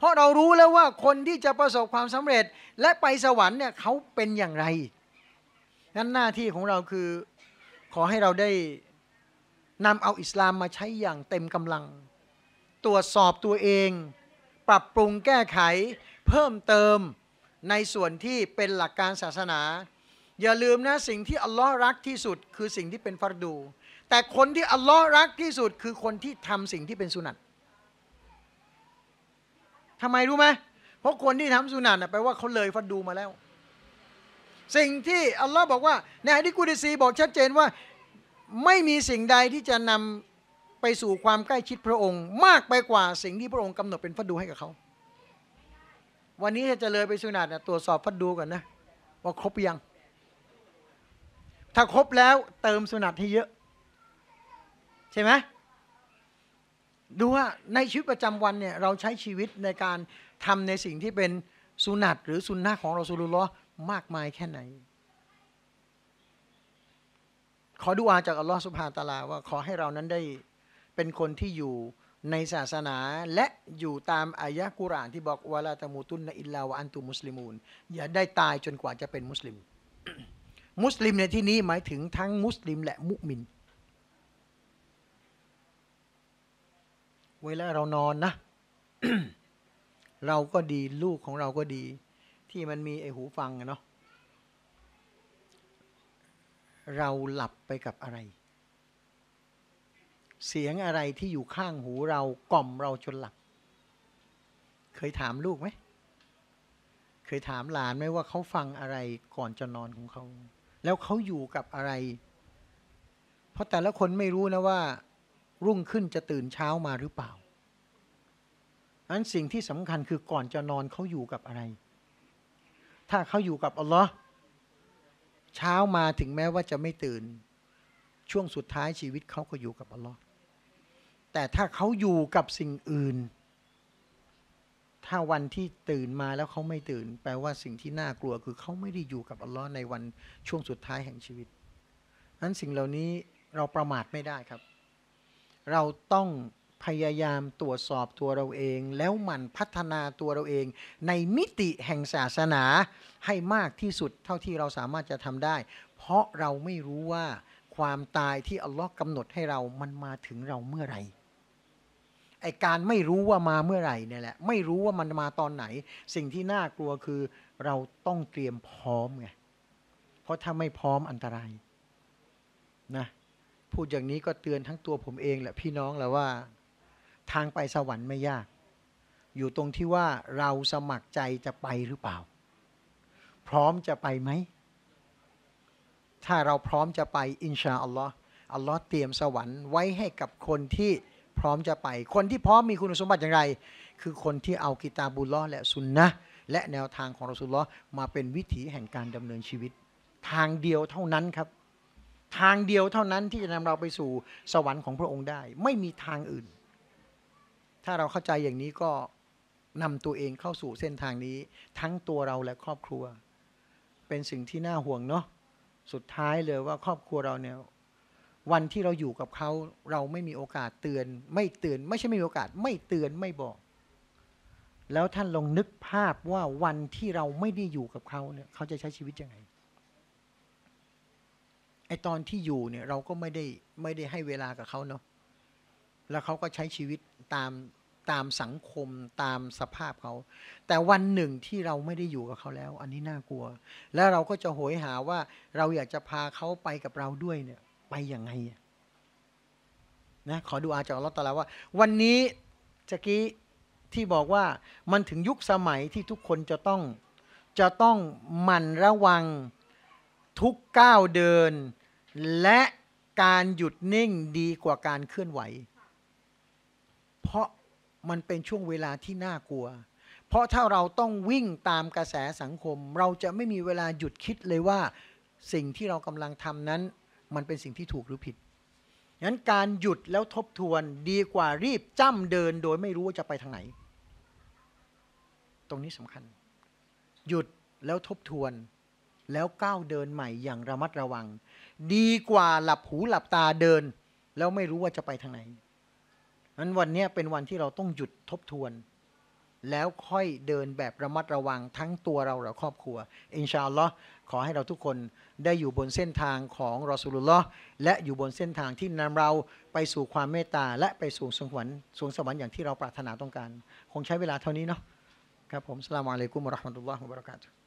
เพราะเรารู้แล้วว่าคนที่จะประสบความสำเร็จและไปสวรรค์เนี่ยเขาเป็นอย่างไรนั้นหน้าที่ของเราคือขอให้เราได้นำเอาอิสลามมาใช้อย่างเต็มกำลัง ตรวจสอบตัวเอง ปรับปรุงแก้ไขเพิ่มเติมในส่วนที่เป็นหลักการศาสนา อย่าลืมนะสิ่งที่อัลลอฮ์รักที่สุด คือสิ่งที่เป็นฟารดู แต่คนที่อัลลอฮ์รักที่สุดคือคนที่ทำสิ่งที่เป็นสุนัตทำไมรู้ไหมเพราะคนที่ทำสุนัตแปลว่าเขาเลยฟัดดูมาแล้ว สิ่งที่อัลลอฮ์บอกว่าในฮะดิกุดิซีบอกชัดเจนว่า ไม่มีสิ่งใดที่จะนำไปสู่ความใกล้ชิดพระองค์ มากไปกว่าสิ่งที่พระองค์กำหนดเป็นฟัดดูให้กับเขา วันนี้จะเลยไปสุนัตตรวจสอบฟัดดูก่อนนะว่าครบยังถ้าครบแล้วเติมสุนัตให้เยอะ ใช่ไหมดูว่าในชีวิตประจำวันเนี่ยเราใช้ชีวิตในการทำในสิ่งที่เป็นสุนัตหรือสุนนะของเราสุลุลอมากมายแค่ไหนขอดูอาจากอัลลอฮฺสุบฮานตาลาว่าขอให้เรานั้นได้เป็นคนที่อยู่ในศาสนาและอยู่ตามอายะกุรานที่บอกวาลาตมูตุนอิลลาวะอันตุมุสลิมูนอย่าได้ตายจนกว่าจะเป็นมุสลิม มุสลิมในที่นี้หมายถึงทั้งมุสลิมและมุมินเวลาเรานอนนะ เราก็ดีลูกของเราก็ดี ที่มันมีไอหูฟังเนาะเราหลับไปกับอะไร เสียงอะไรที่อยู่ข้างหูเรากล่อมเราจนหลับเคยถามลูกไหมเคยถามหลานไหมว่าเขาฟังอะไร ก่อนจะนอนของเขา แล้วเขาอยู่กับอะไร เพราะแต่ละคนไม่รู้นะว่ารุ่งขึ้นจะตื่นเช้ามาหรือเปล่าอันสิ่งที่สำคัญคือก่อนจะนอนเขาอยู่กับอะไร ถ้าเขาอยู่กับอัลลอฮ์เช้ามาถึงแม้ว่าจะไม่ตื่น ช่วงสุดท้ายชีวิตเขาก็อยู่กับอัลลอฮ์แต่ถ้าเขาอยู่กับสิ่งอื่น ถ้าวันที่ตื่นมาแล้วเขาไม่ตื่น แปลว่าสิ่งที่น่ากลัวคือเขาไม่ได้อยู่กับอัลลอฮ์ในวันช่วงสุดท้ายแห่งชีวิตนั้นสิ่งเหล่านี้เราประมาทไม่ได้ครับเราต้องพยายามตรวจสอบตัวเราเอง แล้วมันพัฒนาตัวเราเอง ในมิติแห่งศาสนาให้มากที่สุดเท่าที่เราสามารถจะทำได้ เพราะเราไม่รู้ว่าความตายที่อัลลอฮ์กำหนดให้เรา มันมาถึงเราเมื่อไหร่ไอการไม่รู้ว่ามาเมื่อไหร่เนี่ยแหละ ไม่รู้ว่ามันมาตอนไหน สิ่งที่น่ากลัวคือเราต้องเตรียมพร้อมไงเพราะถ้าไม่พร้อมอันตราย นะพูดอย่างนี้ก็เตือนทั้งตัวผมเองและพี่น้องแล้วว่า ทางไปสวรรค์ไม่ยาก อยู่ตรงที่ว่าเราสมัครใจจะไปหรือเปล่า พร้อมจะไปไหมถ้าเราพร้อมจะไปอินชาอัลลอฮ์อัลลอฮ์เตรียมสวรรค์ไว้ให้กับคนที่พร้อมจะไป คนที่พร้อมมีคุณสมบัติอย่างไร คือคนที่เอากิตาบุลลอและสุนนะและแนวทางของรอสุลลอมา เป็นวิถีแห่งการดำเนินชีวิต ทางเดียวเท่านั้นครับทางเดียวเท่านั้นที่จะนำเราไปสู่สวรรค์ของพระองค์ได้ ไม่มีทางอื่น ถ้าเราเข้าใจอย่างนี้ก็นำตัวเองเข้าสู่เส้นทางนี้ ทั้งตัวเราและครอบครัว เป็นสิ่งที่น่าห่วงเนาะสุดท้ายเลยว่าครอบครัวเราเนี่ยวันที่เราอยู่กับเขาเราไม่มีโอกาสเตือน ไม่เตือนไม่ใช่ไม่มีโอกาสไม่เตือนไม่บอก แล้วท่านลองนึกภาพว่าวันที่เราไม่ได้อยู่กับเขาเนี่ยเขาจะใช้ชีวิตยังไงไอตอนที่อยู่เนี่ยเราก็ไม่ได้ไม่ได้ให้เวลากับเขาเนาะแล้วเขาก็ใช้ชีวิตตามตามสังคม ตามสภาพเขาแต่วันหนึ่งที่เราไม่ได้อยู่กับเขาแล้ว อันนี้น่ากลัว แล้วเราก็จะโหยหาว่าเราอยากจะพาเขาไปกับเราด้วยเนี่ยไปยังไงนะขอดูอาจารย์ลอตตาลาว่า วันนี้จะกี้ที่บอกว่ามันถึงยุคสมัยที่ทุกคนจะต้องจะต้องหมั่นระวังทุกก้าวเดินและการหยุดนิ่งดีกว่าการเคลื่อนไหว เพราะมันเป็นช่วงเวลาที่น่ากลัว เพราะถ้าเราต้องวิ่งตามกระแสสังคม เราจะไม่มีเวลาหยุดคิดเลยว่า สิ่งที่เรากำลังทำนั้น มันเป็นสิ่งที่ถูกหรือผิดงั้นการหยุดแล้วทบทวนดีกว่ารีบจ้ำเดินโดยไม่รู้ว่าจะไปทางไหน ตรงนี้สำคัญ หยุดแล้วทบทวนแล้วก้าวเดินใหม่อย่างระมัดระวังดีกว่าหลับหูหลับตาเดิน แล้วไม่รู้ว่าจะไปทางไหนนั้นวันนี้เป็นวันที่เราต้องหยุดทบทวน แล้วค่อยเดินแบบระมัดระวังทั้งตัวเราและครอบครัว อินชาอัลลอฮ์ขอให้เราทุกคนได้อยู่บนเส้นทางของรอสูลุลลอฮ์และอยู่บนเส้นทางที่นำเราไปสู่ความเมตตา และไปสู่สวรรค์สวงสวรรค์อย่างที่เราปรารถนาต้องการ คงใช้เวลาเท่านี้เนาะครับ ผมสลามอะลัยกุมุรอฮ์มัตุลลอฮ์มุบารักาตุ